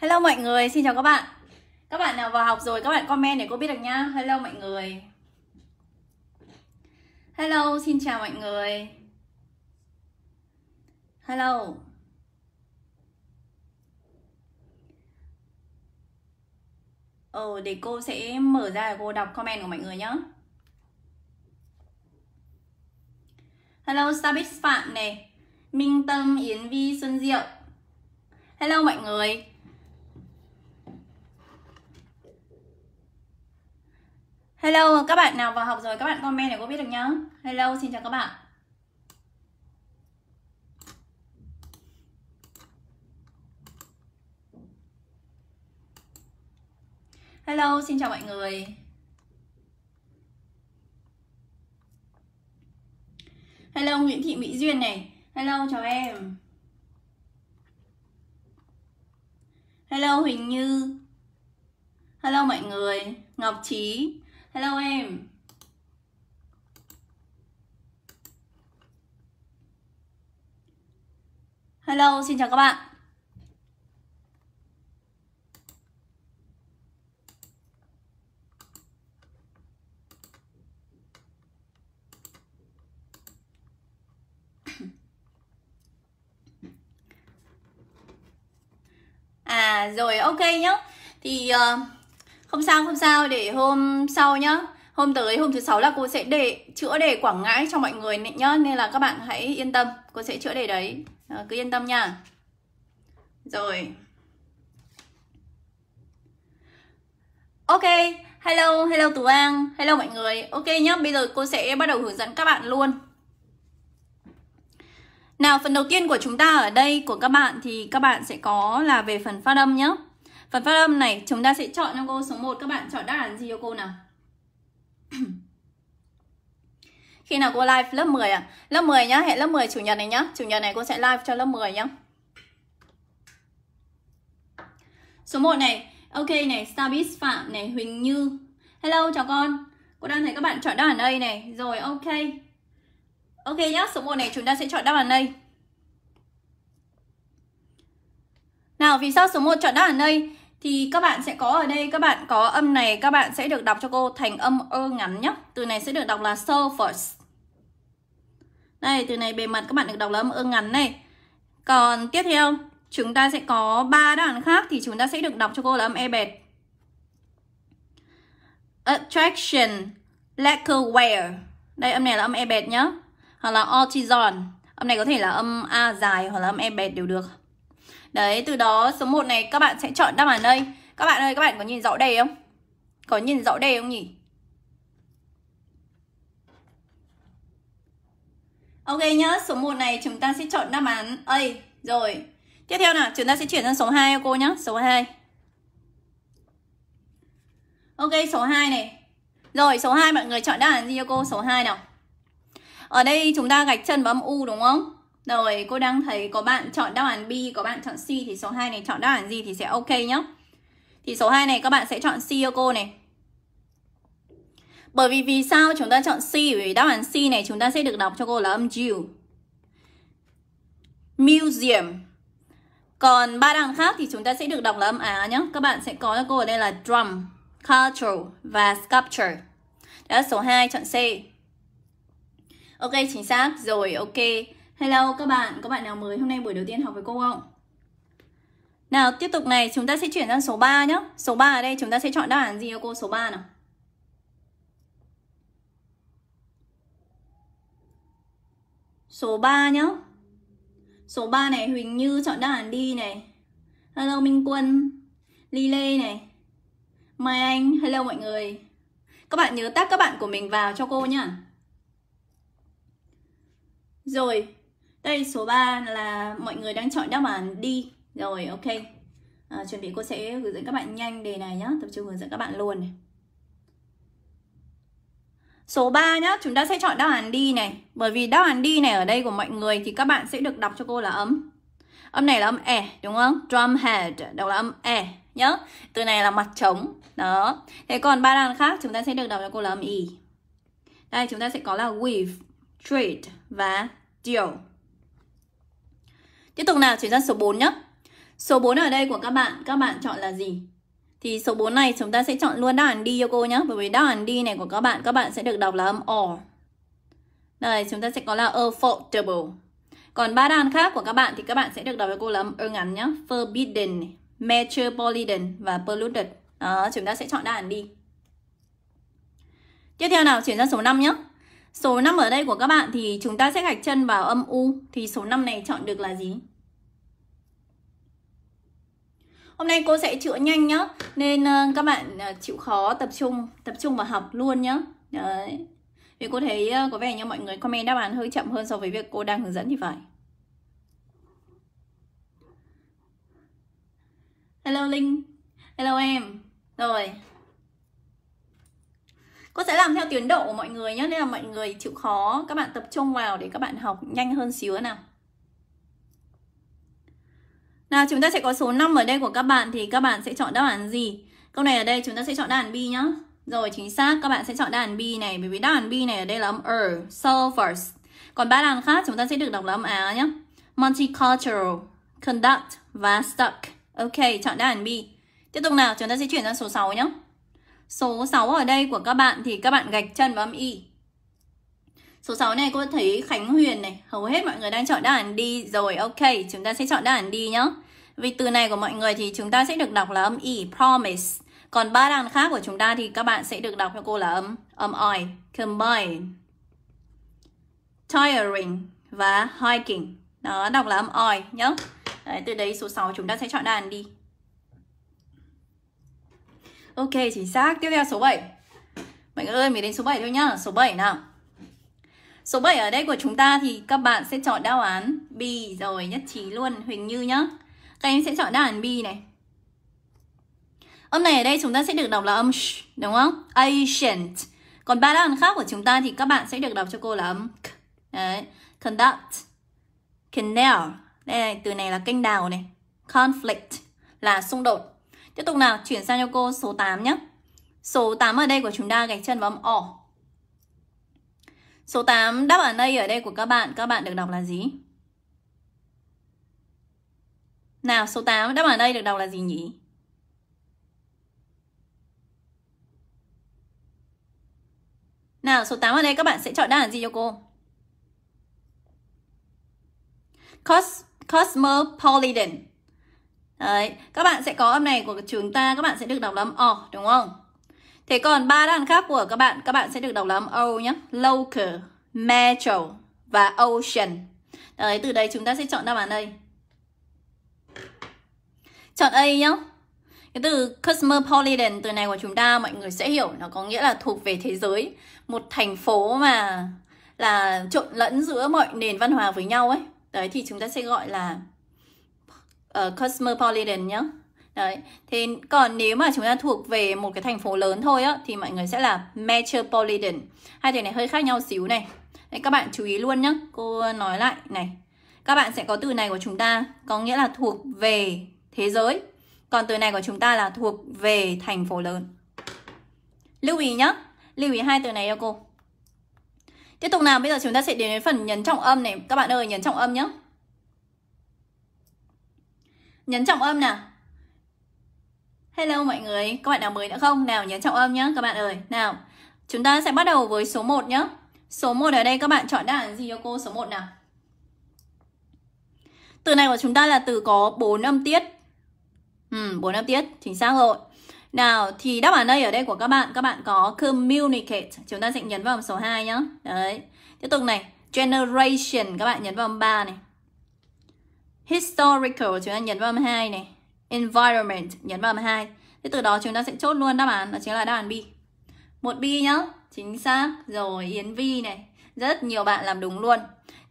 Hello mọi người, xin chào các bạn Các bạn nào vào học rồi các bạn comment để cô biết được nhá Hello mọi người Hello, xin chào mọi người Hello Ờ, để cô sẽ mở ra cô đọc comment của mọi người nhé Hello, Stabix Phạm này Minh Tâm, Yến Vi, Xuân Diệu Hello mọi người Hello, các bạn nào vào học rồi các bạn comment để cô biết được nhá Hello, xin chào các bạn Hello, xin chào mọi người Hello Nguyễn Thị Mỹ Duyên này Hello chào em Hello Huỳnh Như Hello mọi người Ngọc Trí Hello em Hello xin chào các bạn à rồi ok nhá thì uh, không sao không sao để hôm sau nhá hôm tới hôm thứ sáu là cô sẽ để chữa đề quảng ngãi cho mọi người nhá nên là các bạn hãy yên tâm cô sẽ chữa đề đấy à, cứ yên tâm nha rồi ok hello hello tú an hello mọi người ok nhá bây giờ cô sẽ bắt đầu hướng dẫn các bạn luôn nào phần đầu tiên của chúng ta ở đây của các bạn thì các bạn sẽ có là về phần phát âm nhé. Phần phát âm này chúng ta sẽ chọn cho cô số 1 các bạn chọn đáp án gì cho cô nào? Khi nào cô live lớp 10 à? Lớp 10 nhá, hẹn lớp 10 chủ nhật này nhá. Chủ nhật này cô sẽ live cho lớp 10 nhá. Số 1 này, ok này, Stabis Phạm này, Huỳnh Như. Hello chào con. Cô đang thấy các bạn chọn đáp án đây này. Rồi ok. Ok nhá, số 1 này chúng ta sẽ chọn đáp án đây. Nào, vì sao số 1 chọn đáp án đây? Thì các bạn sẽ có ở đây, các bạn có âm này, các bạn sẽ được đọc cho cô thành âm ơ ngắn nhá. Từ này sẽ được đọc là surface. Đây, từ này bề mặt các bạn được đọc là âm ơ ngắn này. Còn tiếp theo, chúng ta sẽ có ba đáp án khác thì chúng ta sẽ được đọc cho cô là âm e bẹt. Attraction, lacquerware. Đây, âm này là âm e bẹt nhá hoặc là autism âm này có thể là âm a dài hoặc là âm e bẹt đều được đấy từ đó số 1 này các bạn sẽ chọn đáp án đây các bạn ơi các bạn có nhìn rõ đề không có nhìn rõ đề không nhỉ Ok nhá, số 1 này chúng ta sẽ chọn đáp án A Rồi, tiếp theo nào, chúng ta sẽ chuyển sang số 2 cô nhá, số 2 Ok, số 2 này Rồi, số 2 mọi người chọn đáp án gì cho cô, số 2 nào ở đây chúng ta gạch chân bấm U đúng không? Rồi cô đang thấy có bạn chọn đáp án B, có bạn chọn C thì số 2 này chọn đáp án gì thì sẽ ok nhá. Thì số 2 này các bạn sẽ chọn C cho cô này. Bởi vì vì sao chúng ta chọn C? Bởi vì đáp án C này chúng ta sẽ được đọc cho cô là âm dịu. Museum. Còn ba đáp án khác thì chúng ta sẽ được đọc là âm á nhá. Các bạn sẽ có cho cô ở đây là drum, culture và sculpture. Đó số 2 chọn C. Ok, chính xác. Rồi, ok. Hello các bạn, các bạn nào mới hôm nay buổi đầu tiên học với cô không? Nào, tiếp tục này, chúng ta sẽ chuyển sang số 3 nhé. Số 3 ở đây chúng ta sẽ chọn đáp án gì cho cô số 3 nào? Số 3 nhá. Số 3 này Huỳnh Như chọn đáp án đi này. Hello Minh Quân, Ly Lê này. Mai Anh, hello mọi người. Các bạn nhớ tắt các bạn của mình vào cho cô nhá. Rồi, đây số 3 là mọi người đang chọn đáp án đi. Rồi, ok. À, chuẩn bị cô sẽ hướng dẫn các bạn nhanh đề này nhá, tập trung hướng dẫn các bạn luôn này. Số 3 nhá, chúng ta sẽ chọn đáp án đi này Bởi vì đáp án đi này ở đây của mọi người Thì các bạn sẽ được đọc cho cô là âm Âm này là âm E, đúng không? drum head đọc là âm E nhớ Từ này là mặt trống Đó, thế còn ba đàn khác chúng ta sẽ được đọc cho cô là âm Y Đây, chúng ta sẽ có là weave, treat, và điều. Tiếp tục nào, chuyển sang số 4 nhé. Số 4 ở đây của các bạn, các bạn chọn là gì? Thì số 4 này chúng ta sẽ chọn luôn đáp án D cho cô nhé. Bởi vì đáp án D này của các bạn, các bạn sẽ được đọc là âm O. Đây, chúng ta sẽ có là affordable. Còn ba đàn khác của các bạn thì các bạn sẽ được đọc với cô là âm ơ ngắn nhé. Forbidden, metropolitan và polluted. Đó, chúng ta sẽ chọn đáp án D. Tiếp theo nào, chuyển sang số 5 nhé. Số 5 ở đây của các bạn thì chúng ta sẽ gạch chân vào âm U Thì số 5 này chọn được là gì? Hôm nay cô sẽ chữa nhanh nhá Nên uh, các bạn uh, chịu khó tập trung Tập trung và học luôn nhá Đấy Vì cô thấy uh, có vẻ như mọi người comment đáp án hơi chậm hơn So với việc cô đang hướng dẫn thì phải Hello Linh Hello em Rồi cô sẽ làm theo tiến độ của mọi người nhé nên là mọi người chịu khó các bạn tập trung vào để các bạn học nhanh hơn xíu nào nào chúng ta sẽ có số 5 ở đây của các bạn thì các bạn sẽ chọn đáp án gì câu này ở đây chúng ta sẽ chọn đáp án B nhá rồi chính xác các bạn sẽ chọn đáp án B này bởi vì đáp án B này ở đây là âm er solvers còn ba đáp án khác chúng ta sẽ được đọc là âm á nhé multicultural conduct và stuck ok chọn đáp án B tiếp tục nào chúng ta sẽ chuyển sang số 6 nhé Số 6 ở đây của các bạn thì các bạn gạch chân vào âm Y. Số 6 này cô thấy Khánh Huyền này, hầu hết mọi người đang chọn đáp án đi rồi. Ok, chúng ta sẽ chọn đáp án đi nhá. Vì từ này của mọi người thì chúng ta sẽ được đọc là âm Y, promise. Còn ba đàn khác của chúng ta thì các bạn sẽ được đọc cho cô là âm âm i combine, tiring và hiking. Đó, đọc là âm i nhá. Đấy, từ đấy số 6 chúng ta sẽ chọn đàn đi. Ok, chính xác. Tiếp theo số 7. Mọi người ơi, mình đến số 7 thôi nhá. Số 7 nào. Số 7 ở đây của chúng ta thì các bạn sẽ chọn đáp án B rồi, nhất trí luôn Huỳnh Như nhá. Các em sẽ chọn đáp án B này. Âm này ở đây chúng ta sẽ được đọc là âm sh, đúng không? Ancient. Còn ba đáp án khác của chúng ta thì các bạn sẽ được đọc cho cô là âm k. Đấy. Conduct. Canal. Đây này, từ này là kênh đào này. Conflict là xung đột Tiếp tục nào, chuyển sang cho cô số 8 nhé. Số 8 ở đây của chúng ta gạch chân vào âm ỏ. Số 8 đáp án đây ở đây của các bạn, các bạn được đọc là gì? Nào, số 8 đáp án đây được đọc là gì nhỉ? Nào, số 8 ở đây các bạn sẽ chọn đáp án gì cho cô? Cos Cosmopolitan. Đấy, các bạn sẽ có âm này của chúng ta, các bạn sẽ được đọc là âm o đúng không? Thế còn ba đàn khác của các bạn, các bạn sẽ được đọc là âm o nhé. Local, metro và ocean. Đấy, từ đây chúng ta sẽ chọn đáp án đây. Chọn A nhé. Cái từ cosmopolitan, từ này của chúng ta mọi người sẽ hiểu nó có nghĩa là thuộc về thế giới. Một thành phố mà là trộn lẫn giữa mọi nền văn hóa với nhau ấy. Đấy thì chúng ta sẽ gọi là uh, cosmopolitan nhá đấy Thì còn nếu mà chúng ta thuộc về một cái thành phố lớn thôi á thì mọi người sẽ là metropolitan hai từ này hơi khác nhau xíu này đấy, các bạn chú ý luôn nhá cô nói lại này các bạn sẽ có từ này của chúng ta có nghĩa là thuộc về thế giới còn từ này của chúng ta là thuộc về thành phố lớn lưu ý nhá lưu ý hai từ này cho cô tiếp tục nào bây giờ chúng ta sẽ đến với phần nhấn trọng âm này các bạn ơi nhấn trọng âm nhé nhấn trọng âm nào hello mọi người các bạn nào mới nữa không nào nhấn trọng âm nhé các bạn ơi nào chúng ta sẽ bắt đầu với số 1 nhé số 1 ở đây các bạn chọn đáp án gì cho cô số 1 nào từ này của chúng ta là từ có 4 âm tiết ừ, 4 âm tiết chính xác rồi nào thì đáp án đây ở đây của các bạn các bạn có communicate chúng ta sẽ nhấn vào số 2 nhé đấy tiếp tục này generation các bạn nhấn vào âm 3 này Historical chúng ta nhấn vào âm 2 này. Environment nhấn vào âm 2. Thế từ đó chúng ta sẽ chốt luôn đáp án, đó chính là đáp án B. Một B nhá, chính xác. Rồi Yến Vi này, rất nhiều bạn làm đúng luôn.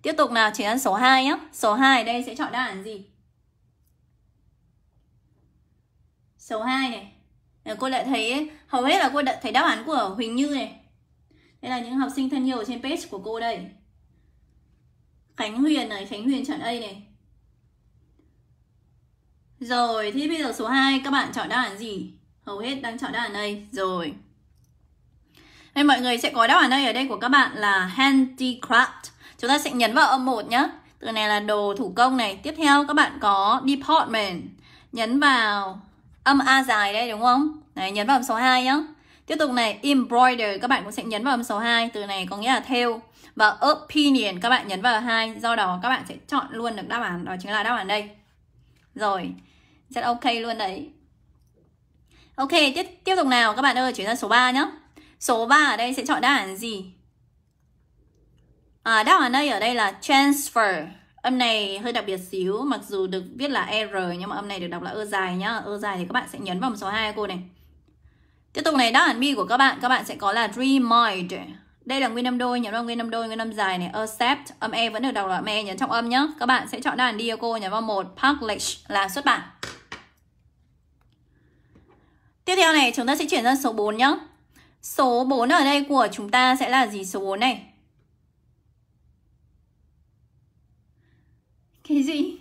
Tiếp tục nào, chính là số 2 nhá. Số 2 đây sẽ chọn đáp án gì? Số 2 này. Ờ, cô lại thấy hầu hết là cô đã thấy đáp án của Huỳnh Như này. Đây là những học sinh thân nhiều trên page của cô đây. Khánh Huyền này, Khánh Huyền chọn A này. Rồi, thì bây giờ số 2 các bạn chọn đáp án gì? Hầu hết đang chọn đáp án đây. Rồi. Nên mọi người sẽ có đáp án đây ở đây của các bạn là handicraft. Chúng ta sẽ nhấn vào âm 1 nhé. Từ này là đồ thủ công này. Tiếp theo các bạn có department. Nhấn vào âm A dài đây đúng không? Đấy, nhấn vào âm số 2 nhé. Tiếp tục này, embroider các bạn cũng sẽ nhấn vào âm số 2. Từ này có nghĩa là theo. Và opinion các bạn nhấn vào 2. Do đó các bạn sẽ chọn luôn được đáp án. Đó chính là đáp án đây. Rồi. Rất ok luôn đấy. Ok, tiếp tiếp tục nào các bạn ơi, chuyển sang số 3 nhé. Số 3 ở đây sẽ chọn đáp án gì? À, đáp án đây ở đây là transfer. Âm này hơi đặc biệt xíu, mặc dù được viết là R nhưng mà âm này được đọc là ơ dài nhá. ơ dài thì các bạn sẽ nhấn vào số 2 cô này. Tiếp tục này, đáp án B của các bạn, các bạn sẽ có là remind. Đây là nguyên âm đôi, nhấn vào nguyên âm đôi, nguyên âm dài này, accept, âm E vẫn được đọc là âm E nhấn trọng âm nhá. Các bạn sẽ chọn đáp án đi cô nhấn vào một, publish là xuất bản. Tiếp theo này chúng ta sẽ chuyển sang số 4 nhé. Số 4 ở đây của chúng ta sẽ là gì số 4 này? Cái gì?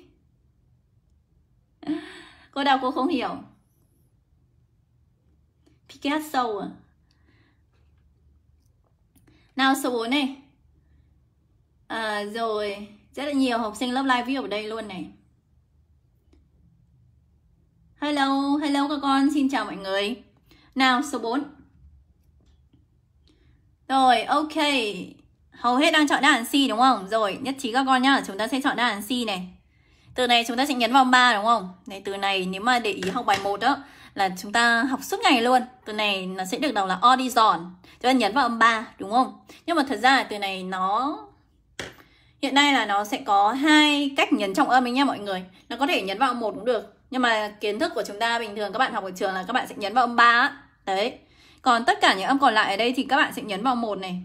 Cô đọc cô không hiểu. Picasso à? Nào số 4 này. À, rồi, rất là nhiều học sinh lớp live view ở đây luôn này. Hello, hello các con, xin chào mọi người Nào, số 4 Rồi, ok Hầu hết đang chọn đáp án C đúng không? Rồi, nhất trí các con nhá, chúng ta sẽ chọn đáp án C này từ này chúng ta sẽ nhấn vòng 3 đúng không? Này từ này nếu mà để ý học bài 1 đó là chúng ta học suốt ngày luôn. Từ này nó sẽ được đọc là horizon. Chúng ta nhấn vào âm 3 đúng không? Nhưng mà thật ra từ này nó hiện nay là nó sẽ có hai cách nhấn trọng âm ấy nha mọi người. Nó có thể nhấn vào một cũng được nhưng mà kiến thức của chúng ta bình thường các bạn học ở trường là các bạn sẽ nhấn vào âm 3 á. đấy còn tất cả những âm còn lại ở đây thì các bạn sẽ nhấn vào một này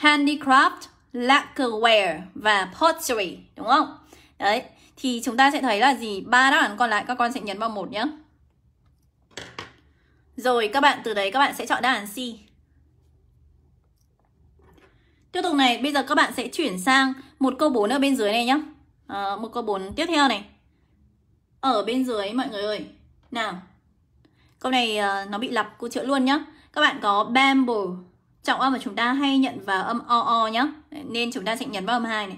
handicraft lacquerware và pottery đúng không đấy thì chúng ta sẽ thấy là gì ba đáp án còn lại các con sẽ nhấn vào một nhé rồi các bạn từ đấy các bạn sẽ chọn đáp án C Tiếp tục này, bây giờ các bạn sẽ chuyển sang một câu 4 ở bên dưới này nhé à, ờ, Một câu 4 tiếp theo này ở bên dưới mọi người ơi nào câu này uh, nó bị lặp cô chữa luôn nhá các bạn có bamboo trọng âm mà chúng ta hay nhận vào âm o o nhá nên chúng ta sẽ nhấn vào âm hai này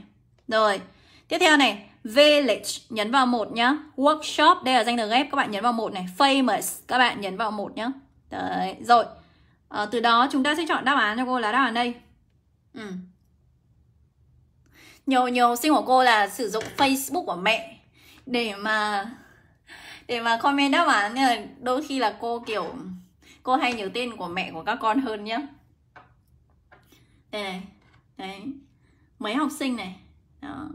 rồi tiếp theo này village nhấn vào một nhá workshop đây là danh từ ghép các bạn nhấn vào một này famous các bạn nhấn vào một nhá đấy rồi à, từ đó chúng ta sẽ chọn đáp án cho cô là đáp án đây ừ. nhiều nhiều sinh của cô là sử dụng facebook của mẹ để mà để mà comment đáp án nên là đôi khi là cô kiểu cô hay nhớ tên của mẹ của các con hơn nhá đây này đấy mấy học sinh này đó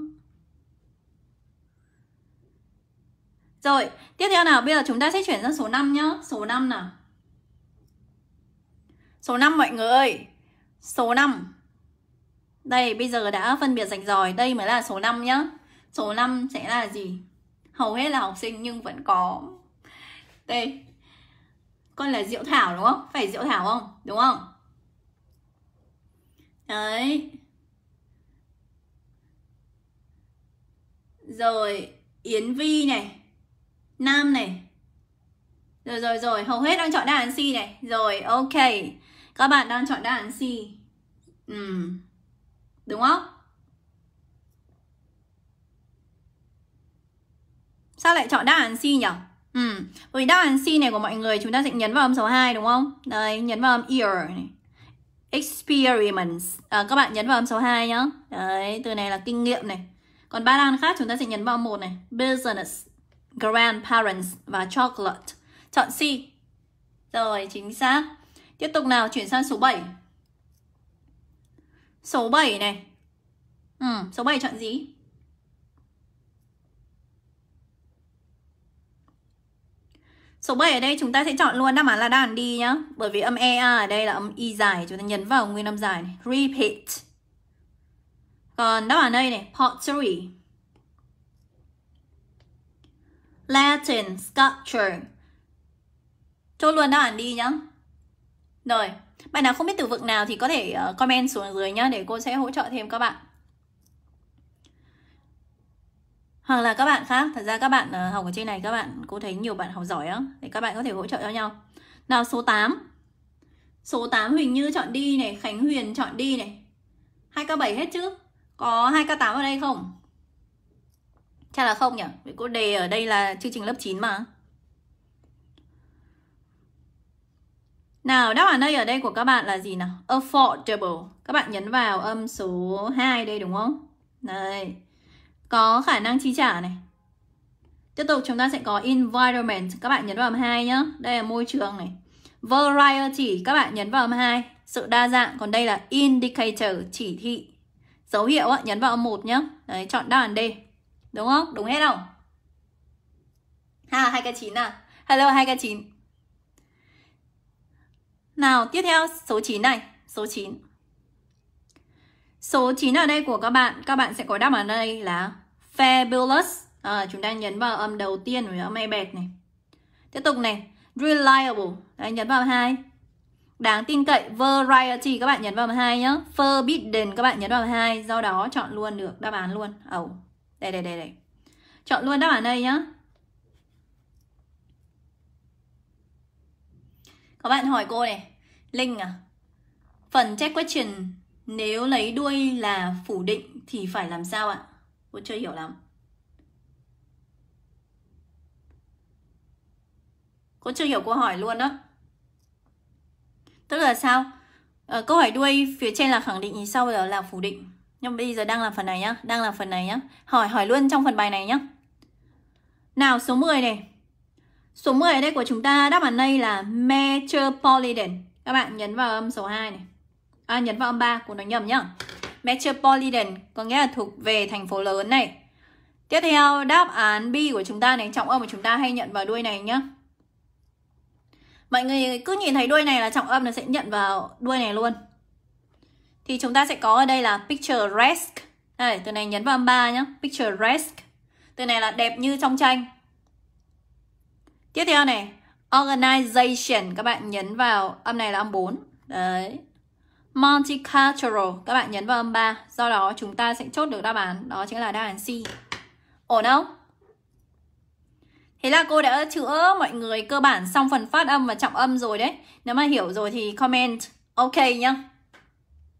rồi tiếp theo nào bây giờ chúng ta sẽ chuyển sang số 5 nhá số 5 nào số 5 mọi người ơi số 5 đây bây giờ đã phân biệt rạch ròi đây mới là số 5 nhá số 5 sẽ là gì hầu hết là học sinh nhưng vẫn có đây con là diệu thảo đúng không phải diệu thảo không đúng không đấy rồi yến vi này nam này rồi rồi rồi hầu hết đang chọn đáp án C này rồi ok các bạn đang chọn đáp án C ừ. đúng không Sao lại chọn đáp án C nhỉ? Ừ, vì đáp án C này của mọi người chúng ta sẽ nhấn vào âm số 2 đúng không? Đây, nhấn vào âm ear này. Experiments. À, các bạn nhấn vào âm số 2 nhá. Đấy, từ này là kinh nghiệm này. Còn ba đan khác chúng ta sẽ nhấn vào một này. Business, grandparents và chocolate. Chọn C. Rồi, chính xác. Tiếp tục nào, chuyển sang số 7. Số 7 này. Ừ, số 7 chọn gì? Số 7 ở đây chúng ta sẽ chọn luôn đáp án là đàn đi nhá. Bởi vì âm EA ở đây là âm Y dài, chúng ta nhấn vào nguyên âm dài này. Repeat. Còn đáp án đây này, pottery. Latin sculpture. Chốt luôn đáp án đi nhá. Rồi, bạn nào không biết từ vựng nào thì có thể ờ, comment xuống dưới nhá để cô sẽ hỗ trợ thêm các bạn. hoặc là các bạn khác thật ra các bạn ờ, học ở trên này các bạn cô thấy nhiều bạn học giỏi á thì các bạn có thể hỗ trợ cho nhau nào số 8 số 8 Huỳnh Như chọn đi này Khánh Huyền chọn đi này 2k7 hết chứ có 2k8 ở đây không chắc là không nhỉ vì cô đề ở đây là chương trình lớp 9 mà Nào, đáp án đây ở đây của các bạn là gì nào? Affordable. Các bạn nhấn vào âm số 2 đây đúng không? Đây có khả năng chi trả này tiếp tục chúng ta sẽ có environment các bạn nhấn vào âm hai nhá đây là môi trường này variety các bạn nhấn vào âm hai sự đa dạng còn đây là indicator chỉ thị dấu hiệu nhấn vào âm một nhá đấy chọn đáp án D đúng không đúng hết không ha hai cái chín à hello hai cái chín nào tiếp theo số 9 này số 9 Số 9 ở đây của các bạn, các bạn sẽ có đáp án ở đây là fabulous. À, chúng ta nhấn vào âm đầu tiên của âm e bẹt này. Tiếp tục này, reliable, Đấy, nhấn vào hai Đáng tin cậy, variety các bạn nhấn vào hai nhá. Forbidden các bạn nhấn vào hai do đó chọn luôn được đáp án luôn. Ồ, oh. đây đây đây đây. Chọn luôn đáp án đây nhá. Các bạn hỏi cô này, Linh à, phần check question nếu lấy đuôi là phủ định thì phải làm sao ạ? Cô chưa hiểu lắm. Cô chưa hiểu câu hỏi luôn đó. Tức là sao? À, câu hỏi đuôi phía trên là khẳng định, sau bây giờ là phủ định. Nhưng bây giờ đang làm phần này nhá, đang làm phần này nhá. Hỏi hỏi luôn trong phần bài này nhá. Nào số 10 này. Số 10 ở đây của chúng ta đáp án đây là metropolitan. Các bạn nhấn vào âm số 2 này à, nhấn vào âm 3 cô nói nhầm nhá metropolitan có nghĩa là thuộc về thành phố lớn này tiếp theo đáp án B của chúng ta này trọng âm của chúng ta hay nhận vào đuôi này nhá mọi người cứ nhìn thấy đuôi này là trọng âm nó sẽ nhận vào đuôi này luôn thì chúng ta sẽ có ở đây là picturesque đây, từ này nhấn vào âm 3 nhá picturesque từ này là đẹp như trong tranh tiếp theo này organization các bạn nhấn vào âm này là âm 4 đấy Multicultural, các bạn nhấn vào âm 3. Do đó chúng ta sẽ chốt được đáp án, đó chính là đáp án C. Ổn không? Thế là cô đã chữa mọi người cơ bản xong phần phát âm và trọng âm rồi đấy. Nếu mà hiểu rồi thì comment ok nhá.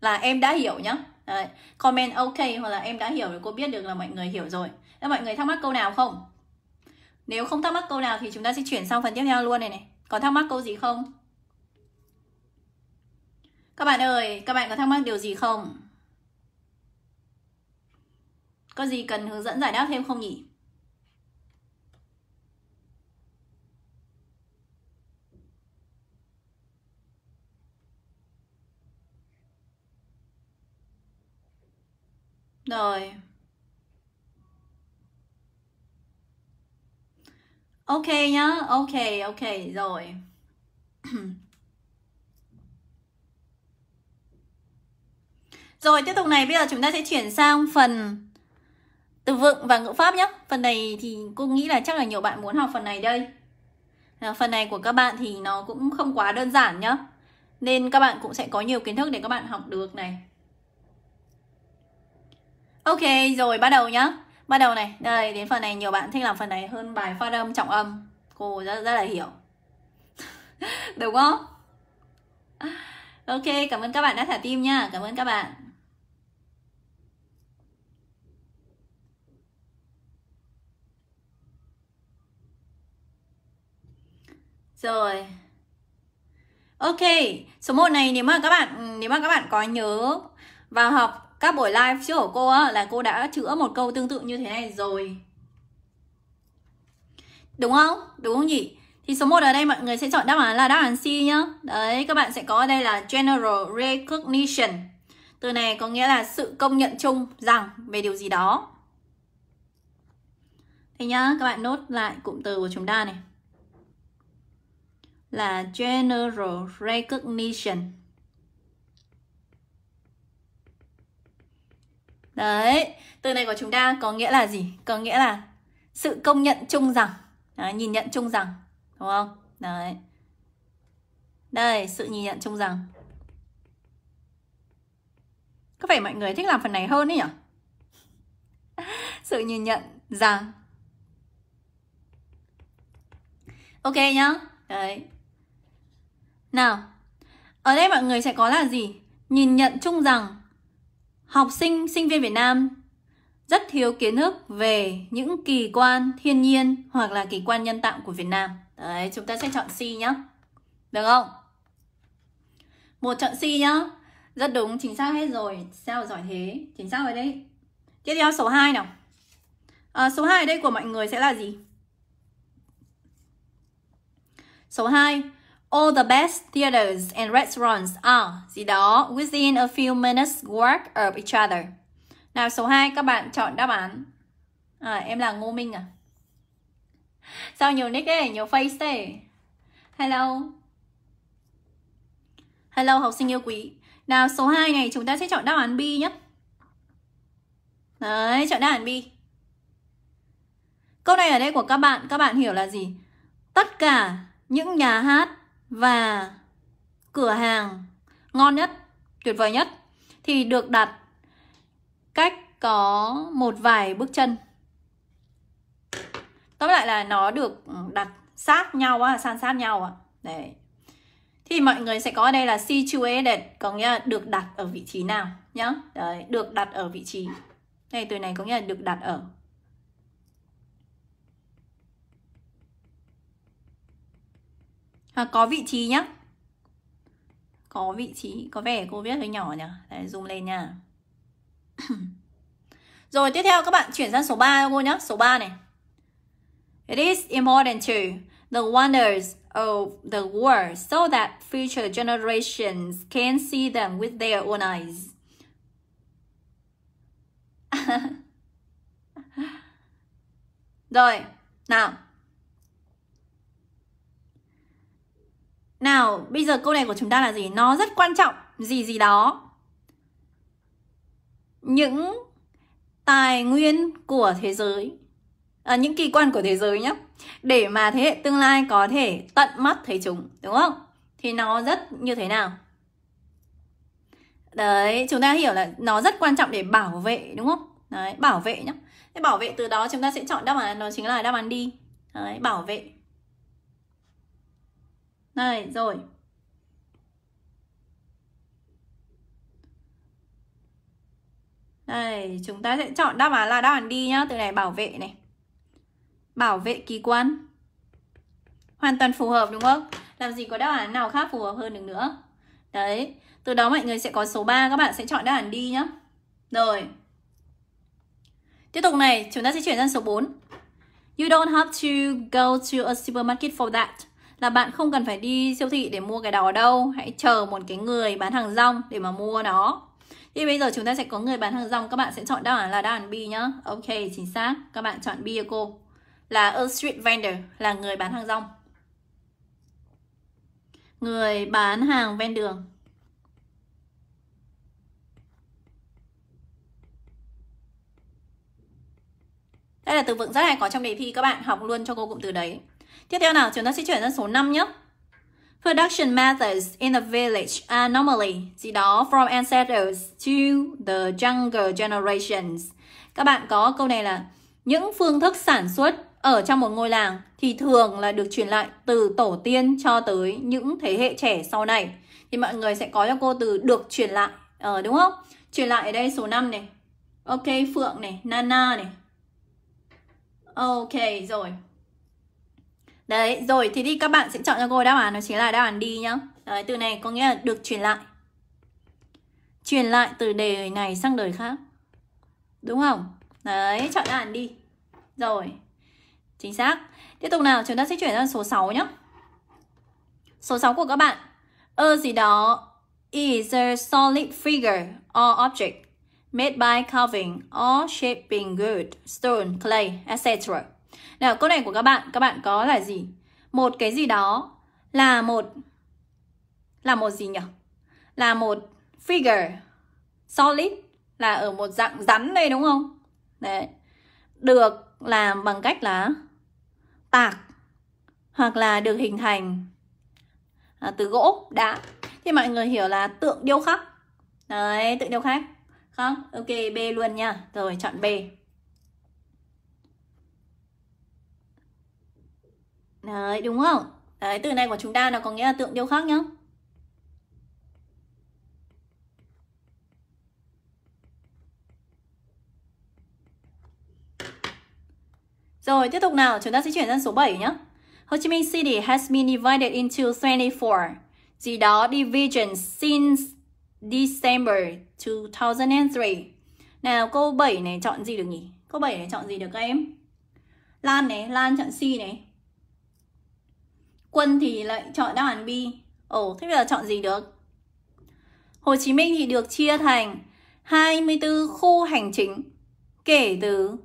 Là em đã hiểu nhá. Đấy, comment ok hoặc là em đã hiểu rồi cô biết được là mọi người hiểu rồi. Thế mọi người thắc mắc câu nào không? Nếu không thắc mắc câu nào thì chúng ta sẽ chuyển sang phần tiếp theo luôn này này. Có thắc mắc câu gì không? Các bạn ơi, các bạn có thắc mắc điều gì không? Có gì cần hướng dẫn giải đáp thêm không nhỉ? Rồi. Ok nhá, ok, ok, rồi. Rồi tiếp tục này bây giờ chúng ta sẽ chuyển sang phần từ vựng và ngữ pháp nhé. Phần này thì cô nghĩ là chắc là nhiều bạn muốn học phần này đây. À, phần này của các bạn thì nó cũng không quá đơn giản nhá. Nên các bạn cũng sẽ có nhiều kiến thức để các bạn học được này. Ok, rồi bắt đầu nhá. Bắt đầu này, đây đến phần này nhiều bạn thích làm phần này hơn bài phát âm trọng âm. Cô rất rất là hiểu. Đúng không? Ok, cảm ơn các bạn đã thả tim nha. Cảm ơn các bạn. Rồi. Ok, số 1 này nếu mà các bạn nếu mà các bạn có nhớ vào học các buổi live trước của cô á, là cô đã chữa một câu tương tự như thế này rồi. Đúng không? Đúng không nhỉ? Thì số 1 ở đây mọi người sẽ chọn đáp án là đáp án C nhá. Đấy, các bạn sẽ có ở đây là general recognition. Từ này có nghĩa là sự công nhận chung rằng về điều gì đó. Thế nhá, các bạn nốt lại cụm từ của chúng ta này là general recognition đấy từ này của chúng ta có nghĩa là gì có nghĩa là sự công nhận chung rằng đấy, nhìn nhận chung rằng đúng không đấy đây sự nhìn nhận chung rằng có phải mọi người thích làm phần này hơn đấy nhỉ sự nhìn nhận rằng ok nhá đấy nào, ở đây mọi người sẽ có là gì? Nhìn nhận chung rằng học sinh, sinh viên Việt Nam rất thiếu kiến thức về những kỳ quan thiên nhiên hoặc là kỳ quan nhân tạo của Việt Nam. Đấy, chúng ta sẽ chọn C nhá. Được không? Một chọn C nhá. Rất đúng, chính xác hết rồi. Sao giỏi thế? Chính xác rồi đấy. Tiếp theo số 2 nào. À, số 2 ở đây của mọi người sẽ là gì? Số 2 All the best theaters and restaurants are gì đó within a few minutes walk of each other. Nào số 2 các bạn chọn đáp án. À, em là Ngô Minh à? Sao nhiều nick ấy, nhiều face ấy. Hello. Hello học sinh yêu quý. Nào số 2 này chúng ta sẽ chọn đáp án B nhé. Đấy, chọn đáp án B. Câu này ở đây của các bạn, các bạn hiểu là gì? Tất cả những nhà hát và cửa hàng ngon nhất, tuyệt vời nhất thì được đặt cách có một vài bước chân. Tóm lại là nó được đặt sát nhau á, san sát nhau ạ. Đấy. Thì mọi người sẽ có ở đây là situated có nghĩa là được đặt ở vị trí nào nhá. Đấy, được đặt ở vị trí. Đây từ này có nghĩa là được đặt ở à, có vị trí nhá có vị trí có vẻ cô viết hơi nhỏ nhỉ Đấy, zoom lên nha rồi tiếp theo các bạn chuyển sang số 3 cho cô nhé số 3 này It is important to the wonders of the world so that future generations can see them with their own eyes. rồi, nào. Nào, bây giờ câu này của chúng ta là gì? Nó rất quan trọng, gì gì đó. Những tài nguyên của thế giới, à, những kỳ quan của thế giới nhé, để mà thế hệ tương lai có thể tận mắt thấy chúng, đúng không? Thì nó rất như thế nào? Đấy, chúng ta hiểu là nó rất quan trọng để bảo vệ, đúng không? Đấy, bảo vệ nhé. Thế bảo vệ từ đó chúng ta sẽ chọn đáp án, nó chính là đáp án đi. Đấy, bảo vệ. Đây, rồi. Đây, chúng ta sẽ chọn đáp án là đáp án đi nhá. Từ này bảo vệ này. Bảo vệ kỳ quan. Hoàn toàn phù hợp đúng không? Làm gì có đáp án nào khác phù hợp hơn được nữa. Đấy, từ đó mọi người sẽ có số 3 các bạn sẽ chọn đáp án đi nhá. Rồi. Tiếp tục này, chúng ta sẽ chuyển sang số 4. You don't have to go to a supermarket for that là bạn không cần phải đi siêu thị để mua cái đó đâu hãy chờ một cái người bán hàng rong để mà mua nó thì bây giờ chúng ta sẽ có người bán hàng rong các bạn sẽ chọn đáp án là đáp án B nhá ok chính xác các bạn chọn B cô là a street vendor là người bán hàng rong người bán hàng ven đường Đây là từ vựng rất hay có trong đề thi các bạn học luôn cho cô cụm từ đấy. Tiếp theo nào, chúng ta sẽ chuyển sang số 5 nhé. Production methods in the village are normally gì đó from ancestors to the younger generations. Các bạn có câu này là những phương thức sản xuất ở trong một ngôi làng thì thường là được truyền lại từ tổ tiên cho tới những thế hệ trẻ sau này. Thì mọi người sẽ có cho cô từ được truyền lại, ờ, đúng không? Truyền lại ở đây số 5 này. Ok, Phượng này, Nana này. Ok, rồi. Đấy, rồi thì đi các bạn sẽ chọn cho cô đáp án nó chính là đáp án đi nhá. Đấy, từ này có nghĩa là được truyền lại. Truyền lại từ đời này sang đời khác. Đúng không? Đấy, chọn đáp án đi. Rồi. Chính xác. Tiếp tục nào, chúng ta sẽ chuyển sang số 6 nhá. Số 6 của các bạn. A gì đó is a solid figure or object made by carving or shaping good stone, clay, etc. Nào câu này của các bạn, các bạn có là gì? Một cái gì đó là một là một gì nhỉ? Là một figure solid là ở một dạng rắn đây đúng không? Đấy. Được làm bằng cách là tạc hoặc là được hình thành à, từ gỗ đá thì mọi người hiểu là tượng điêu khắc đấy tượng điêu khắc không ok b luôn nha rồi chọn b Đấy, đúng không? Đấy, từ này của chúng ta nó có nghĩa là tượng điêu khắc nhá. Rồi, tiếp tục nào, chúng ta sẽ chuyển sang số 7 nhé. Ho Chi Minh City has been divided into 24 gì đó division since December 2003. Nào, câu 7 này chọn gì được nhỉ? Câu 7 này chọn gì được các em? Lan này, Lan chọn C này. Quân thì lại chọn đáp án B. Ồ, thế bây giờ chọn gì được? Hồ Chí Minh thì được chia thành 24 khu hành chính kể từ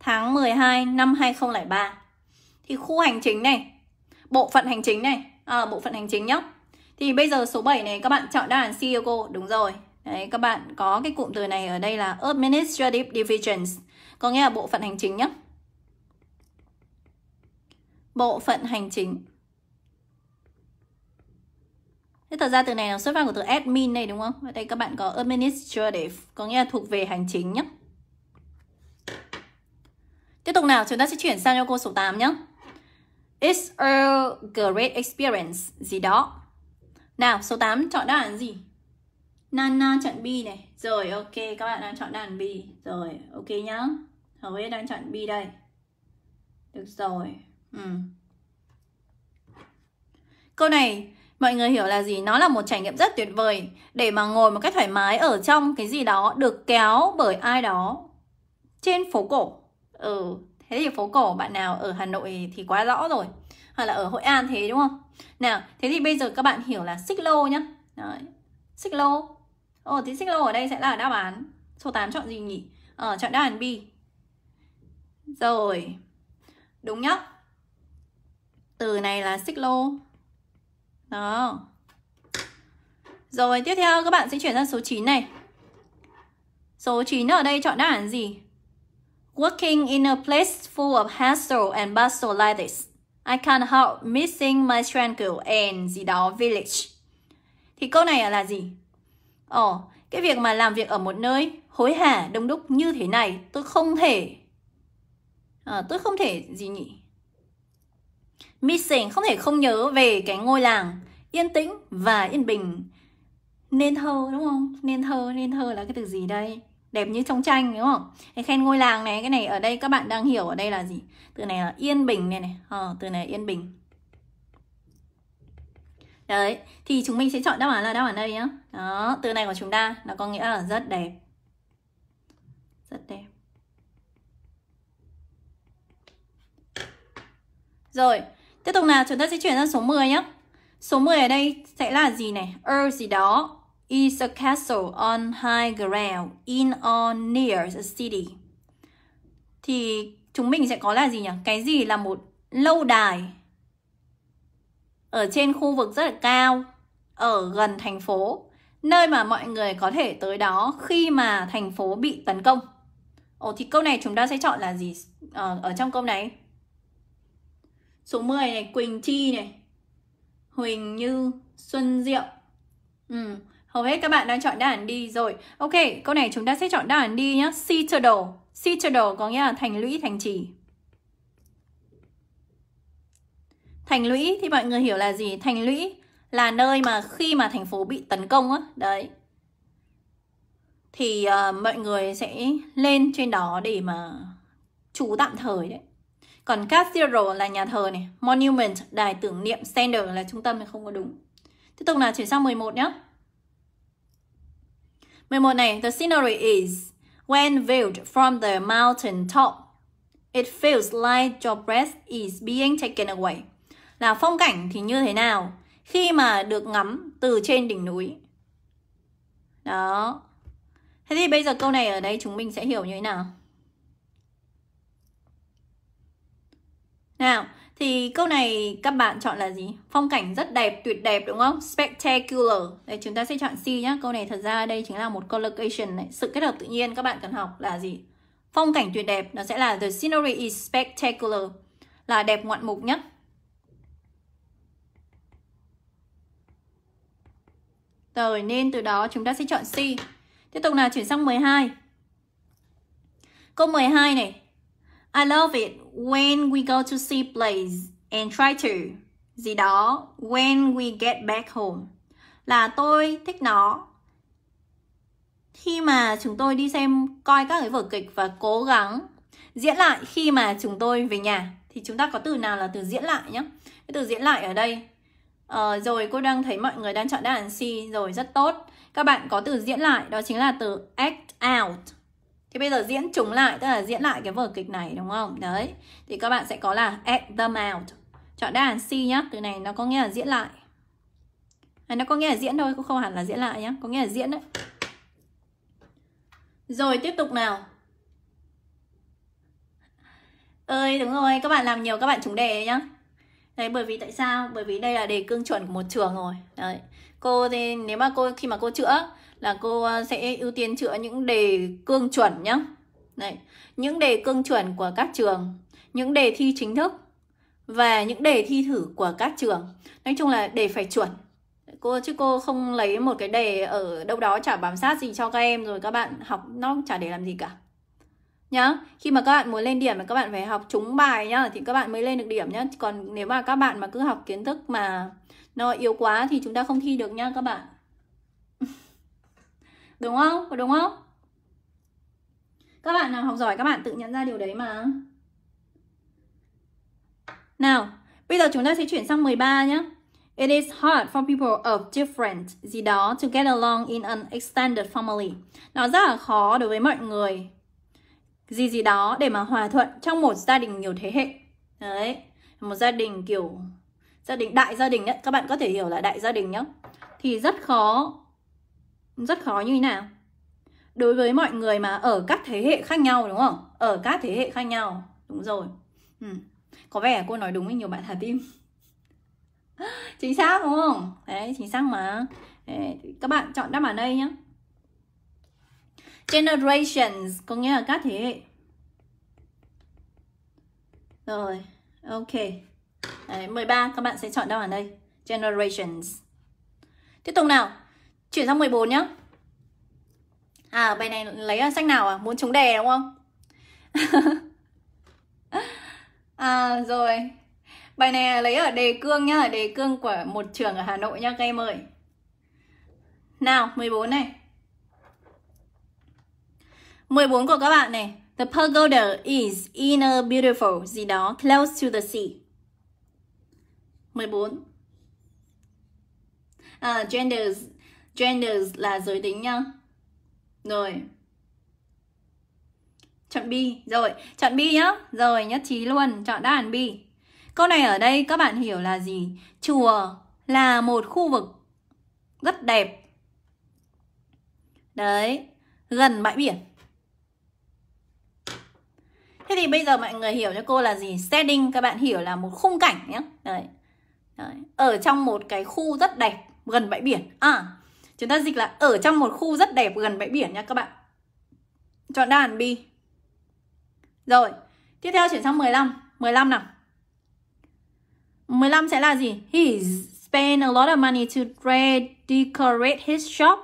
tháng 12 năm 2003. Thì khu hành chính này, bộ phận hành chính này, à, bộ phận hành chính nhá. Thì bây giờ số 7 này các bạn chọn đáp án C cô, đúng rồi. Đấy, các bạn có cái cụm từ này ở đây là Administrative Divisions, có nghĩa là bộ phận hành chính nhé. Bộ phận hành chính. Thế thật ra từ này là xuất phát của từ admin này đúng không? Ở đây các bạn có administrative, có nghĩa là thuộc về hành chính nhé. Tiếp tục nào, chúng ta sẽ chuyển sang cho cô số 8 nhé. It's a great experience gì đó. Nào, số 8 chọn đáp án gì? Nana chọn B này. Rồi, ok, các bạn đang chọn đáp án B. Rồi, ok nhá. Hầu đang chọn B đây. Được rồi. Ừ. Câu này Mọi người hiểu là gì? Nó là một trải nghiệm rất tuyệt vời để mà ngồi một cách thoải mái ở trong cái gì đó được kéo bởi ai đó trên phố cổ. Ừ, thế thì phố cổ bạn nào ở Hà Nội thì quá rõ rồi. Hoặc là ở Hội An thế đúng không? Nào, thế thì bây giờ các bạn hiểu là xích lô nhá. Đấy. Xích lô. Ồ, thì xích lô ở đây sẽ là đáp án số 8 chọn gì nhỉ? Ờ, chọn đáp án B. Rồi. Đúng nhá. Từ này là xích lô đó. Rồi tiếp theo các bạn sẽ chuyển sang số 9 này. Số 9 ở đây chọn đáp án gì? Working in a place full of hassle and bustle like this, I can't help missing my tranquil and gì đó village. Thì câu này là gì? Ồ, cái việc mà làm việc ở một nơi hối hả đông đúc như thế này, tôi không thể à, tôi không thể gì nhỉ? Missing không thể không nhớ về cái ngôi làng yên tĩnh và yên bình nên thơ đúng không nên thơ nên thơ là cái từ gì đây đẹp như trong tranh đúng không cái khen ngôi làng này cái này ở đây các bạn đang hiểu ở đây là gì từ này là yên bình này này à, từ này yên bình đấy thì chúng mình sẽ chọn đáp án là đáp án đây nhá đó từ này của chúng ta nó có nghĩa là rất đẹp rất đẹp rồi tiếp tục nào chúng ta sẽ chuyển sang số 10 nhé Số 10 ở đây sẽ là gì này? Earth gì đó is a castle on high ground in or near a city. Thì chúng mình sẽ có là gì nhỉ? Cái gì là một lâu đài ở trên khu vực rất là cao ở gần thành phố nơi mà mọi người có thể tới đó khi mà thành phố bị tấn công. Ồ thì câu này chúng ta sẽ chọn là gì ờ, ở trong câu này? Số 10 này, Quỳnh Chi này, Huỳnh Như, Xuân Diệu. Ừ, hầu hết các bạn đang chọn đáp án đi rồi. Ok, câu này chúng ta sẽ chọn đáp án đi nhé. Citadel. Citadel có nghĩa là thành lũy, thành trì. Thành lũy thì mọi người hiểu là gì? Thành lũy là nơi mà khi mà thành phố bị tấn công á, đấy. Thì uh, mọi người sẽ lên trên đó để mà trú tạm thời đấy. Còn cathedral là nhà thờ này, monument, đài tưởng niệm, center là trung tâm thì không có đúng. Tiếp tục là chuyển sang 11 nhé. 11 này, the scenery is when viewed from the mountain top. It feels like your breath is being taken away. Là phong cảnh thì như thế nào? Khi mà được ngắm từ trên đỉnh núi. Đó. Thế thì bây giờ câu này ở đây chúng mình sẽ hiểu như thế nào? Nào, thì câu này các bạn chọn là gì? Phong cảnh rất đẹp, tuyệt đẹp đúng không? Spectacular. Đây chúng ta sẽ chọn C nhá. Câu này thật ra đây chính là một collocation này, sự kết hợp tự nhiên các bạn cần học là gì? Phong cảnh tuyệt đẹp nó sẽ là the scenery is spectacular là đẹp ngoạn mục nhất. Rồi nên từ đó chúng ta sẽ chọn C. Tiếp tục nào chuyển sang 12. Câu 12 này, I love it when we go to see plays and try to gì đó when we get back home là tôi thích nó khi mà chúng tôi đi xem coi các cái vở kịch và cố gắng diễn lại khi mà chúng tôi về nhà thì chúng ta có từ nào là từ diễn lại nhé cái từ diễn lại ở đây ờ, rồi cô đang thấy mọi người đang chọn đáp án C rồi rất tốt các bạn có từ diễn lại đó chính là từ act out thì bây giờ diễn chúng lại, tức là diễn lại cái vở kịch này đúng không? Đấy. Thì các bạn sẽ có là act them out. Chọn đáp án C nhá. Từ này nó có nghĩa là diễn lại. À, nó có nghĩa là diễn thôi, cũng không hẳn là diễn lại nhá. Có nghĩa là diễn đấy. Rồi tiếp tục nào. Ơi đúng rồi, các bạn làm nhiều các bạn trúng đề nhá. Đấy bởi vì tại sao? Bởi vì đây là đề cương chuẩn của một trường rồi. Đấy. Cô thì nếu mà cô khi mà cô chữa là cô ờ, sẽ ưu tiên chữa những đề cương chuẩn nhé Đấy, những đề cương chuẩn của các trường, những đề thi chính thức và những đề thi thử của các trường. Nói chung là đề phải chuẩn. Cô chứ cô không lấy một cái đề ở đâu đó chả bám sát gì cho các em rồi các bạn học nó chả để làm gì cả. Nhá, khi mà các bạn muốn lên điểm mà các bạn phải học trúng bài nhá thì các bạn mới lên được điểm nhá. Còn nếu mà các bạn mà cứ học kiến thức mà nó yếu quá thì chúng ta không thi được nhá các bạn. Đúng không? Có đúng không? Các bạn nào học giỏi các bạn tự nhận ra điều đấy mà. Nào, bây giờ chúng ta sẽ chuyển sang 13 nhé. It is hard for people of different gì đó to get along in an extended family. Nó rất là khó đối với mọi người gì gì đó để mà hòa thuận trong một gia đình nhiều thế hệ. Đấy, một gia đình kiểu gia đình đại gia đình ấy, các bạn có thể hiểu là đại gia đình nhá. Thì rất khó rất khó như thế nào đối với mọi người mà ở các thế hệ khác nhau đúng không ở các thế hệ khác nhau đúng rồi ừ. có vẻ cô nói đúng với nhiều bạn thả tim chính xác đúng không đấy chính xác mà đấy, các bạn chọn đáp án đây nhé generations có nghĩa là các thế hệ rồi ok đấy, 13 các bạn sẽ chọn đáp án đây generations tiếp tục nào Chuyển sang 14 nhá À bài này lấy sách nào à? Muốn chống đề đúng không? à rồi Bài này lấy ở đề cương nhá Đề cương của một trường ở Hà Nội nhá các em ơi Nào 14 này 14 của các bạn này The pagoda is in a beautiful gì đó close to the sea 14 uh, à, Genders Gender là giới tính nhá. Rồi. Chọn B. Rồi, chọn B nhá. Rồi, nhất trí luôn, chọn đáp án B. Câu này ở đây các bạn hiểu là gì? Chùa là một khu vực rất đẹp. Đấy, gần bãi biển. Thế thì bây giờ mọi người hiểu cho cô là gì? Setting các bạn hiểu là một khung cảnh nhé. Đấy. Đấy. Ở trong một cái khu rất đẹp gần bãi biển. À, Chúng ta dịch là ở trong một khu rất đẹp gần bãi biển nha các bạn. Chọn đáp án B. Rồi, tiếp theo chuyển sang 15. 15 nào. 15 sẽ là gì? He spent a lot of money to redecorate his shop.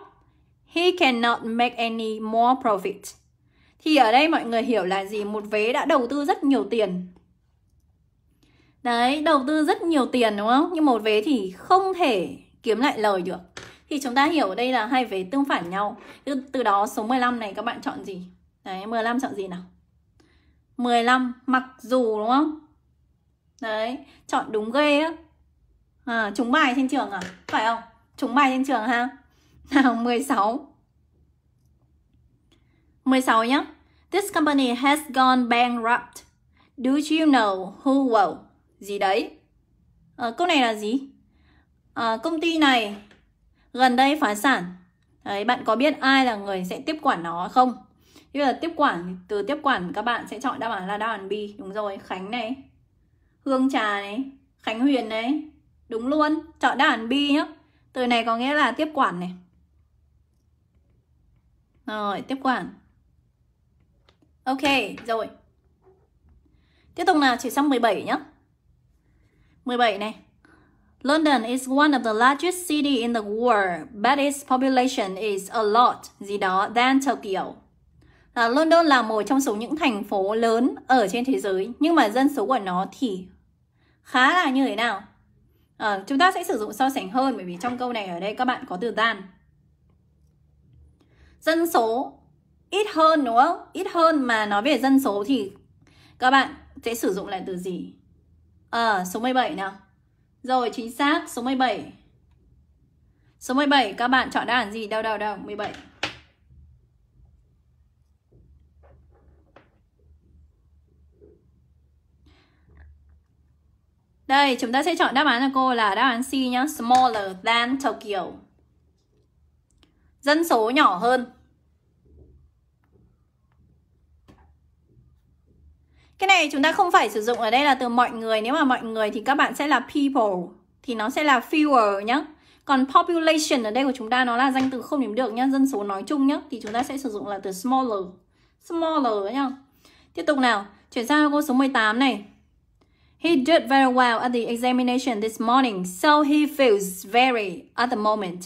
He cannot make any more profit. Thì ở đây mọi người hiểu là gì? Một vế đã đầu tư rất nhiều tiền. Đấy, đầu tư rất nhiều tiền đúng không? Nhưng một vế thì không thể kiếm lại lời được thì chúng ta hiểu ở đây là hai vế tương phản nhau từ, từ đó số 15 này các bạn chọn gì đấy 15 chọn gì nào 15 mặc dù đúng không đấy chọn đúng ghê á à, chúng bài trên trường à phải không chúng bài trên trường ha nào 16 16 nhá This company has gone bankrupt. Do you know who will? Gì đấy? À, câu này là gì? À, công ty này gần đây phá sản đấy bạn có biết ai là người sẽ tiếp quản nó không như là tiếp quản từ tiếp quản các bạn sẽ chọn đáp án là đáp án B đúng rồi Khánh này Hương Trà này Khánh Huyền này đúng luôn chọn đáp án B nhá từ này có nghĩa là tiếp quản này rồi tiếp quản ok rồi tiếp tục nào chỉ xong 17 nhá 17 này London is one of the largest city in the world, but its population is a lot gì đó than Tokyo. À, London là một trong số những thành phố lớn ở trên thế giới, nhưng mà dân số của nó thì khá là như thế nào? À, chúng ta sẽ sử dụng so sánh hơn bởi vì trong câu này ở đây các bạn có từ than. Dân số ít hơn đúng không? Ít hơn mà nói về dân số thì các bạn sẽ sử dụng lại từ gì? À, số 17 nào. Rồi chính xác số 17 Số 17 các bạn chọn đáp án gì? Đâu đâu đâu 17 Đây, chúng ta sẽ chọn đáp án cho cô là đáp án C nhá. Smaller than Tokyo. Dân số nhỏ hơn. Cái này chúng ta không phải sử dụng ở đây là từ mọi người Nếu mà mọi người thì các bạn sẽ là people Thì nó sẽ là fewer nhá Còn population ở đây của chúng ta nó là danh từ không điểm được nhá Dân số nói chung nhá Thì chúng ta sẽ sử dụng là từ smaller Smaller nhá Tiếp tục nào Chuyển sang câu số 18 này He did very well at the examination this morning So he feels very at the moment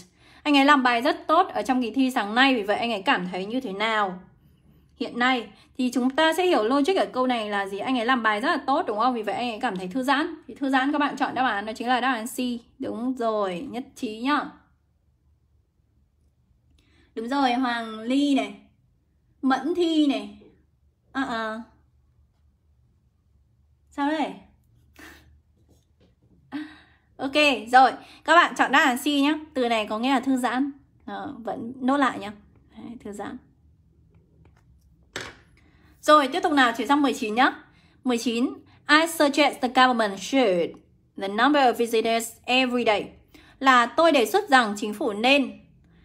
Anh ấy làm bài rất tốt ở trong kỳ thi sáng nay Vì vậy anh ấy cảm thấy như thế nào hiện nay thì chúng ta sẽ hiểu logic ở câu này là gì anh ấy làm bài rất là tốt đúng không vì vậy anh ấy cảm thấy thư giãn thì thư giãn các bạn chọn đáp án đó chính là đáp án C đúng rồi nhất trí nhá đúng rồi Hoàng Ly này Mẫn Thi này à à sao đây ok rồi các bạn chọn đáp án C nhá từ này có nghĩa là thư giãn à, vẫn nốt lại nhá thư giãn rồi, tiếp tục nào, chuyển sang 19 nhé. 19. I suggest the government should the number of visitors every day. Là tôi đề xuất rằng chính phủ nên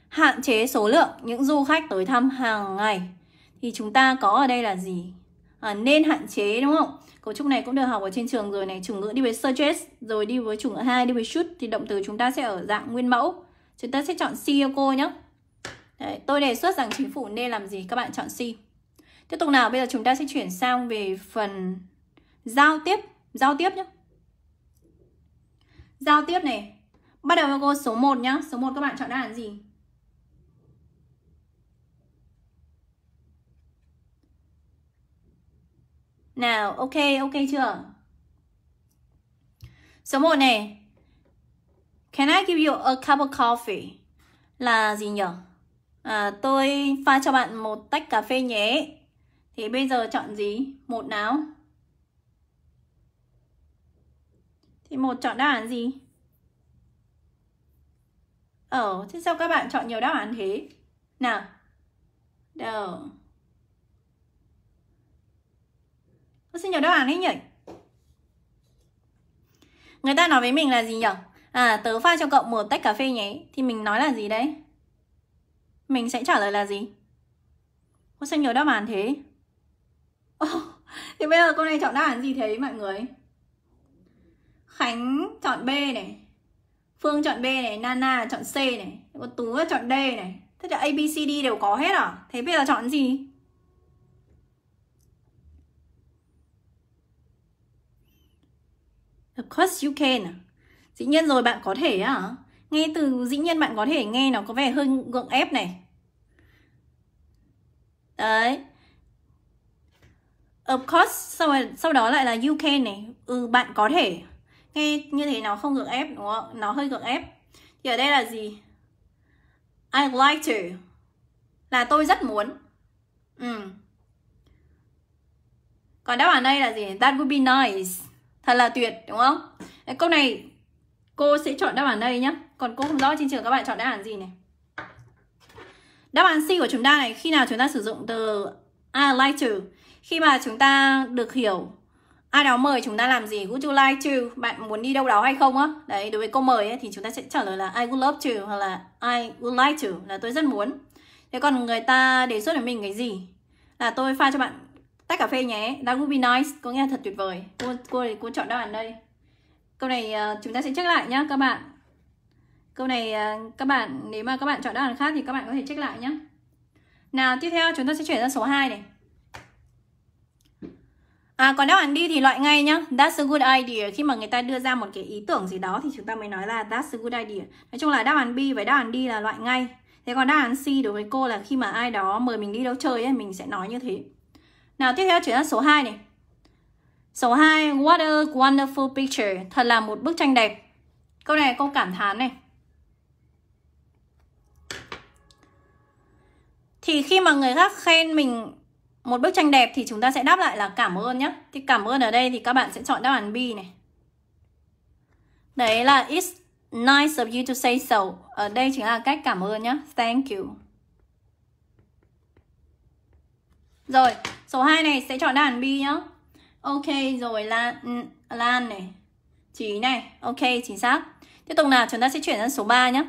hạn chế số lượng những du khách tới thăm hàng ngày. Thì chúng ta có ở đây là gì? À, nên hạn chế đúng không? Cấu trúc này cũng được học ở trên trường rồi này. Chủ ngữ đi với suggest, rồi đi với chủ ngữ 2, đi với should. Thì động từ chúng ta sẽ ở dạng nguyên mẫu. Chúng ta sẽ chọn C cô nhé. Đấy, tôi đề xuất rằng chính phủ nên làm gì? Các bạn chọn C tiếp tục nào bây giờ chúng ta sẽ chuyển sang về phần giao tiếp giao tiếp nhé giao tiếp này bắt đầu với cô số 1 nhá số 1 các bạn chọn đáp án gì Nào, ok, ok chưa? Số 1 này. Can I give you a cup of coffee? Là gì nhỉ? À, tôi pha cho bạn một tách cà phê nhé. Thì bây giờ chọn gì? Một nào? Thì một chọn đáp án gì? Ờ, thế sao các bạn chọn nhiều đáp án thế? Nào. đâu Có xin nhiều đáp án ấy nhỉ? Người ta nói với mình là gì nhỉ? À, tớ pha cho cậu một tách cà phê nhé. Thì mình nói là gì đấy? Mình sẽ trả lời là gì? Có xin nhiều đáp án thế? oh, thì bây giờ con này chọn đáp án gì thế mọi người khánh chọn b này phương chọn b này nana chọn c này còn tú chọn d này thế là A, B, C, D đều có hết à thế bây giờ chọn gì Of course you can. À? Dĩ nhiên rồi bạn có thể à? Nghe từ dĩ nhiên bạn có thể nghe nó có vẻ hơi gượng ép này. Đấy, Of course, sau, sau đó lại là you can này Ừ, bạn có thể Nghe như thế nó không gượng ép đúng không? Nó hơi gượng ép Thì ở đây là gì? I like to Là tôi rất muốn Ừ Còn đáp án đây là gì? That would be nice Thật là tuyệt đúng không? Câu này cô sẽ chọn đáp án đây nhé. Còn cô không rõ trên trường các bạn chọn đáp án gì này Đáp án C của chúng ta này Khi nào chúng ta sử dụng từ I like to khi mà chúng ta được hiểu ai đó mời chúng ta làm gì would you like to bạn muốn đi đâu đó hay không á đấy đối với câu mời ấy, thì chúng ta sẽ trả lời là I would love to hoặc là I would like to là tôi rất muốn thế còn người ta đề xuất với mình cái gì là tôi pha cho bạn tách cà phê nhé that would be nice có nghe thật tuyệt vời cô cô cô chọn đáp án đây câu này ờ, chúng ta sẽ check lại nhá các bạn câu này ờ, các bạn nếu mà các bạn chọn đáp án khác thì các bạn có thể check lại nhá nào tiếp theo chúng ta sẽ chuyển sang số 2 này À, còn đáp án đi thì loại ngay nhá That's a good idea Khi mà người ta đưa ra một cái ý tưởng gì đó Thì chúng ta mới nói là that's a good idea Nói chung là đáp án B và đáp án đi là loại ngay Thế còn đáp án C đối với cô là khi mà ai đó mời mình đi đâu chơi ấy Mình sẽ nói như thế Nào tiếp theo chuyển sang số 2 này Số 2 What a wonderful picture Thật là một bức tranh đẹp Câu này câu cảm thán này Thì khi mà người khác khen mình một bức tranh đẹp thì chúng ta sẽ đáp lại là cảm ơn nhé thì cảm ơn ở đây thì các bạn sẽ chọn đáp án B này đấy là it's nice of you to say so ở đây chính là cách cảm ơn nhé thank you rồi số 2 này sẽ chọn đáp án B nhé ok rồi Lan ừ, Lan này Trí này ok chính xác tiếp tục nào chúng ta sẽ chuyển sang số 3 nhé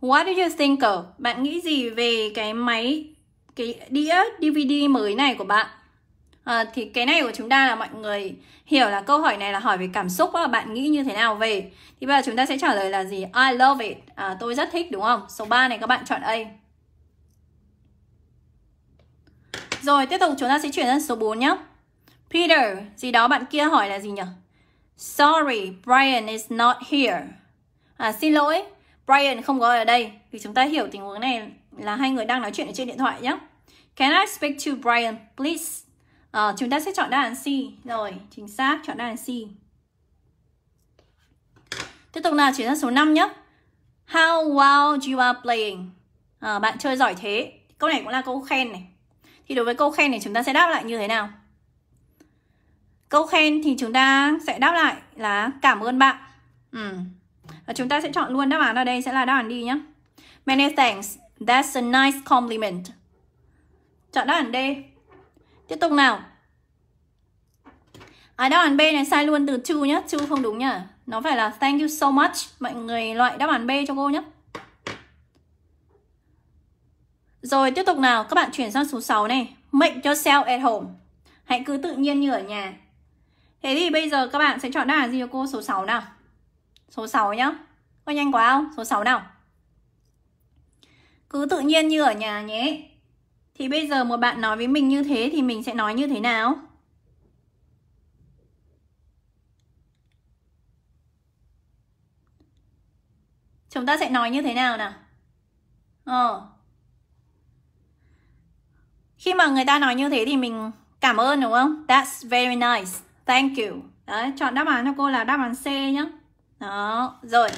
What do you think of? Bạn nghĩ gì về cái máy cái đĩa DVD mới này của bạn à, thì cái này của chúng ta là mọi người hiểu là câu hỏi này là hỏi về cảm xúc và bạn nghĩ như thế nào về thì bây giờ chúng ta sẽ trả lời là gì I love it à, tôi rất thích đúng không số 3 này các bạn chọn A rồi tiếp tục chúng ta sẽ chuyển sang số 4 nhé Peter gì đó bạn kia hỏi là gì nhỉ Sorry Brian is not here à, xin lỗi Brian không có ở đây thì chúng ta hiểu tình huống này là hai người đang nói chuyện ở trên điện thoại nhé. Can I speak to Brian, please? À, chúng ta sẽ chọn đáp án C. Rồi, chính xác, chọn đáp án C. Tiếp tục là chuyển sang số 5 nhé. How well you are playing? À, bạn chơi giỏi thế. Câu này cũng là câu khen này. Thì đối với câu khen này chúng ta sẽ đáp lại như thế nào? Câu khen thì chúng ta sẽ đáp lại là cảm ơn bạn. Ừ. Và chúng ta sẽ chọn luôn đáp án ở đây sẽ là đáp án đi nhé. Many thanks. That's a nice compliment. Chọn đáp án D. Tiếp tục nào. À đáp án B này sai luôn từ chu nhé, chu không đúng nhỉ? Nó phải là thank you so much. Mọi người loại đáp án B cho cô nhé. Rồi tiếp tục nào, các bạn chuyển sang số 6 này. Make yourself at home. Hãy cứ tự nhiên như ở nhà. Thế thì bây giờ các bạn sẽ chọn đáp án gì cho cô số 6 nào? Số 6 nhá. Có nhanh quá không? Số 6 nào? cứ tự nhiên như ở nhà nhé thì bây giờ một bạn nói với mình như thế thì mình sẽ nói như thế nào chúng ta sẽ nói như thế nào nào ờ khi mà người ta nói như thế thì mình cảm ơn đúng không that's very nice thank you đấy chọn đáp án cho cô là đáp án c nhé đó rồi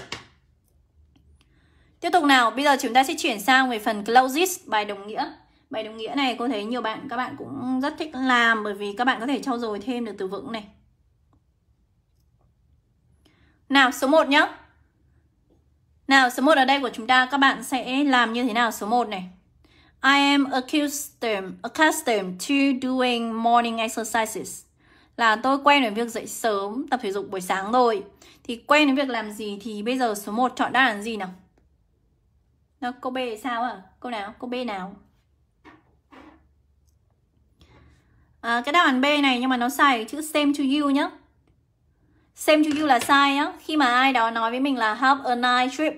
Tiếp tục nào, bây giờ chúng ta sẽ chuyển sang về phần clauses bài đồng nghĩa. Bài đồng nghĩa này cô thấy nhiều bạn các bạn cũng rất thích làm bởi vì các bạn có thể trau dồi thêm được từ vựng này. Nào, số 1 nhá. Nào, số 1 ở đây của chúng ta các bạn sẽ làm như thế nào số 1 này? I am accustomed, accustomed to doing morning exercises. Là tôi quen với việc dậy sớm, tập thể dục buổi sáng rồi. Thì quen với việc làm gì thì bây giờ số 1 chọn đáp án gì nào? nó cô B sao à cô nào cô B nào à, cái đáp án B này nhưng mà nó sai chữ same to you nhá same to you là sai á khi mà ai đó nói với mình là have a nice trip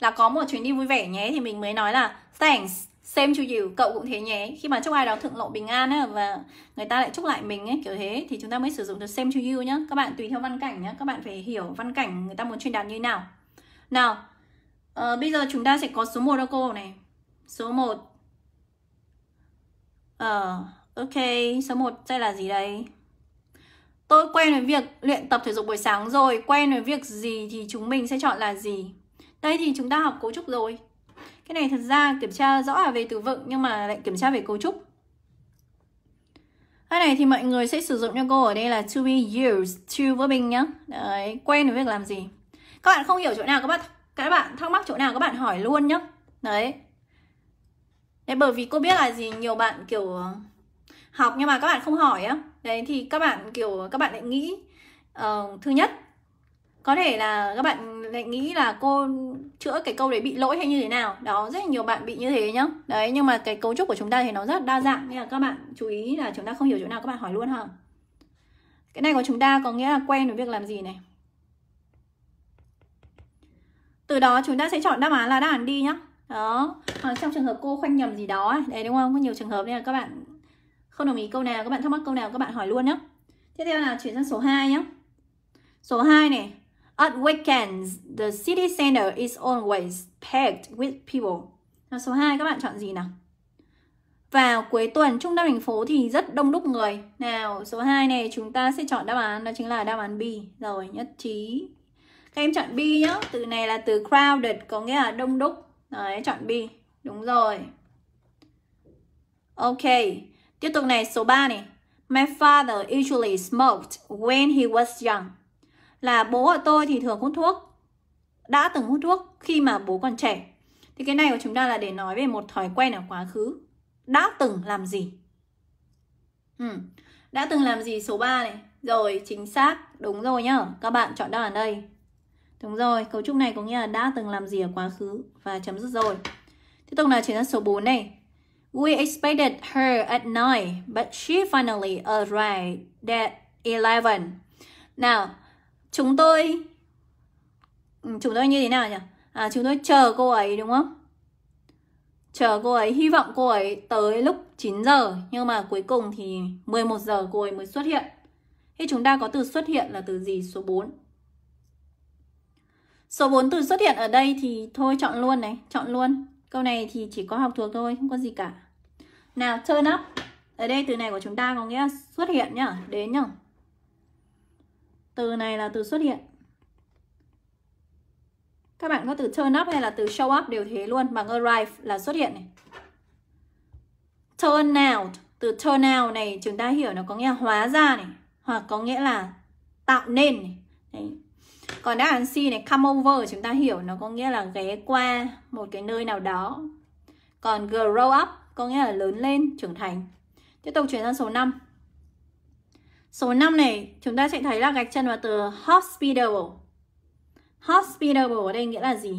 là có một chuyến đi vui vẻ nhé thì mình mới nói là thanks same to you cậu cũng thế nhé khi mà chúc ai đó thượng lộ bình an ấy, và người ta lại chúc lại mình ấy kiểu thế thì chúng ta mới sử dụng được same to you nhá các bạn tùy theo văn cảnh nhá các bạn phải hiểu văn cảnh người ta muốn truyền đạt như nào nào à, bây giờ chúng ta sẽ có số 1 đâu cô này số 1 ờ à, ok số 1 sẽ là gì đây tôi quen với việc luyện tập thể dục buổi sáng rồi quen với việc gì thì chúng mình sẽ chọn là gì đây thì chúng ta học cấu trúc rồi cái này thật ra kiểm tra rõ là về từ vựng nhưng mà lại kiểm tra về cấu trúc cái này thì mọi người sẽ sử dụng cho cô ở đây là to be used to với mình nhá đấy quen với việc làm gì các bạn không hiểu chỗ nào các bạn các bạn thắc mắc chỗ nào các bạn hỏi luôn nhá đấy đấy bởi vì cô biết là gì nhiều bạn kiểu học nhưng mà các bạn không hỏi á đấy thì các bạn kiểu các bạn lại nghĩ uh, thứ nhất có thể là các bạn lại nghĩ là cô chữa cái câu đấy bị lỗi hay như thế nào đó rất là nhiều bạn bị như thế nhá đấy nhưng mà cái cấu trúc của chúng ta thì nó rất đa dạng nên là các bạn chú ý là chúng ta không hiểu chỗ nào các bạn hỏi luôn ha cái này của chúng ta có nghĩa là quen với việc làm gì này từ đó chúng ta sẽ chọn đáp án là đáp án đi nhá đó hoặc trong trường hợp cô khoanh nhầm gì đó ấy. đấy đúng không có nhiều trường hợp nên là các bạn không đồng ý câu nào các bạn thắc mắc câu nào các bạn hỏi luôn nhé tiếp theo là chuyển sang số 2 nhé số 2 này at weekends the city center is always packed with people là số 2 các bạn chọn gì nào vào cuối tuần trung tâm thành phố thì rất đông đúc người nào số 2 này chúng ta sẽ chọn đáp án đó chính là đáp án B rồi nhất trí các em chọn B nhá. Từ này là từ crowded có nghĩa là đông đúc. Đấy, chọn B. Đúng rồi. Ok. Tiếp tục này, số 3 này. My father usually smoked when he was young. Là bố của tôi thì thường hút thuốc. Đã từng hút thuốc khi mà bố còn trẻ. Thì cái này của chúng ta là để nói về một thói quen ở quá khứ. Đã từng làm gì? Ừ. Đã từng làm gì số 3 này? Rồi, chính xác. Đúng rồi nhá. Các bạn chọn đáp án đây. Đúng rồi, cấu trúc này có nghĩa là đã từng làm gì ở quá khứ và chấm dứt rồi. Tiếp tục là chuyển sang số 4 này. We expected her at 9, but she finally arrived at 11. Nào, chúng tôi ừ, chúng tôi như thế nào nhỉ? À, chúng tôi chờ cô ấy đúng không? Chờ cô ấy, hy vọng cô ấy tới lúc 9 giờ Nhưng mà cuối cùng thì 11 giờ cô ấy mới xuất hiện Thế chúng ta có từ xuất hiện là từ gì số 4 Số 4 từ xuất hiện ở đây thì thôi chọn luôn này, chọn luôn. Câu này thì chỉ có học thuộc thôi, không có gì cả. Nào, turn up. Ở đây từ này của chúng ta có nghĩa xuất hiện nhá, đến nhá. Từ này là từ xuất hiện. Các bạn có từ turn up hay là từ show up đều thế luôn. Bằng arrive là xuất hiện này. Turn out. Từ turn out này chúng ta hiểu nó có nghĩa hóa ra này. Hoặc có nghĩa là tạo nên này. Đấy, còn đáp án C này come over chúng ta hiểu nó có nghĩa là ghé qua một cái nơi nào đó còn grow up có nghĩa là lớn lên trưởng thành tiếp tục chuyển sang số 5 số 5 này chúng ta sẽ thấy là gạch chân vào từ hospitable hospitable ở đây nghĩa là gì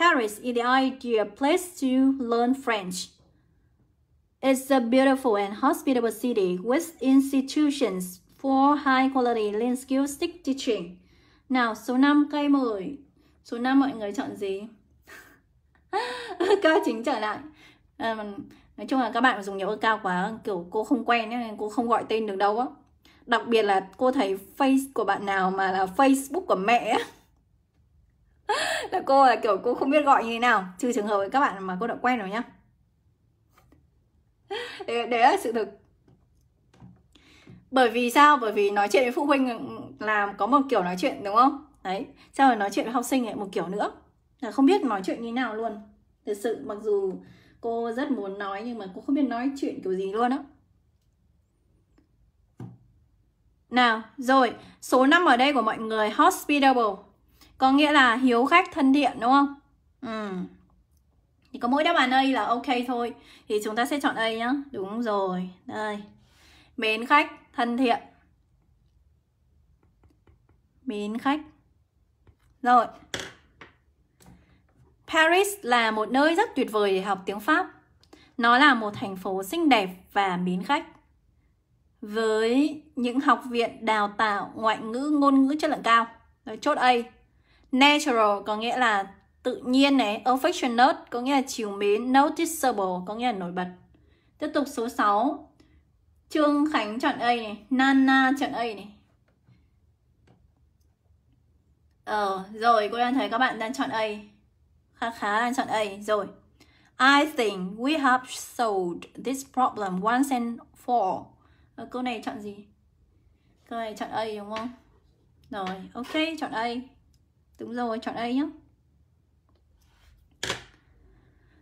Paris is the ideal place to learn French It's a beautiful and hospitable city with institutions for high quality linguistic teaching. Nào số 5 cây mời Số 5 mọi người chọn gì? cao chính trở lại à, Nói chung là các bạn dùng nhiều ơ cao quá Kiểu cô không quen nên cô không gọi tên được đâu á Đặc biệt là cô thấy face của bạn nào mà là Facebook của mẹ Là cô là kiểu cô không biết gọi như thế nào Trừ trường hợp với các bạn mà cô đã quen rồi nhá Đấy là sự thực bởi vì sao bởi vì nói chuyện với phụ huynh là có một kiểu nói chuyện đúng không đấy sau rồi nói chuyện với học sinh lại một kiểu nữa là không biết nói chuyện như nào luôn thực sự mặc dù cô rất muốn nói nhưng mà cô không biết nói chuyện kiểu gì luôn á nào rồi số 5 ở đây của mọi người hospitable có nghĩa là hiếu khách thân thiện đúng không ừ thì có mỗi đáp án đây là ok thôi thì chúng ta sẽ chọn đây nhá đúng rồi đây mến khách thân thiện mến khách rồi Paris là một nơi rất tuyệt vời để học tiếng Pháp. Nó là một thành phố xinh đẹp và mến khách. Với những học viện đào tạo ngoại ngữ ngôn ngữ chất lượng cao. Rồi chốt A. Natural có nghĩa là tự nhiên này, affectionate có nghĩa là chiều mến, noticeable có nghĩa là nổi bật. Tiếp tục số 6. Trương Khánh chọn A này, Nana chọn A này, Ờ, rồi cô đang thấy các bạn đang chọn A. Khá khá đang chọn A. Rồi. I think we have solved this problem once and for. Ờ, câu này chọn gì? Câu này chọn A đúng không? Rồi, ok, chọn A. Đúng rồi, chọn A nhé.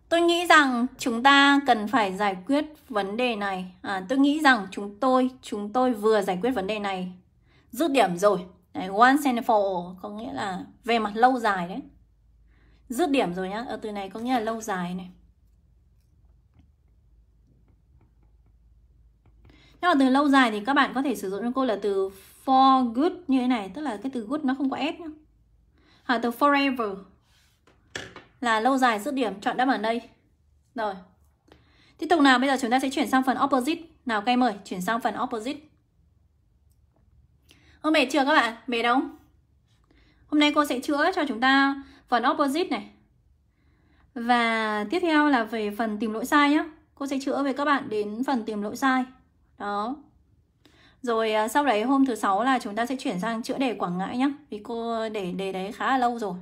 Tôi nghĩ rằng chúng ta cần phải giải quyết vấn đề này. À, tôi nghĩ rằng chúng tôi, chúng tôi vừa giải quyết vấn đề này. Rút điểm rồi. Đấy, once and for all có nghĩa là về mặt lâu dài đấy. Dứt điểm rồi nhá, ở từ này có nghĩa là lâu dài này. Nhưng mà từ lâu dài thì các bạn có thể sử dụng cho cô là từ for good như thế này, tức là cái từ good nó không có s nhá. Hoặc từ forever là lâu dài dứt điểm, chọn đáp án đây. Rồi. Tiếp tục nào, bây giờ chúng ta sẽ chuyển sang phần opposite. Nào các em ơi, chuyển sang phần opposite. Hôm mệt chưa các bạn? Mệt không? Hôm nay cô sẽ chữa cho chúng ta phần opposite này. Và tiếp theo là về phần tìm lỗi sai nhá Cô sẽ chữa với các bạn đến phần tìm lỗi sai. Đó. Rồi à, sau đấy hôm thứ sáu là chúng ta sẽ chuyển sang chữa đề Quảng Ngãi nhá Vì cô để đề đấy khá là lâu rồi.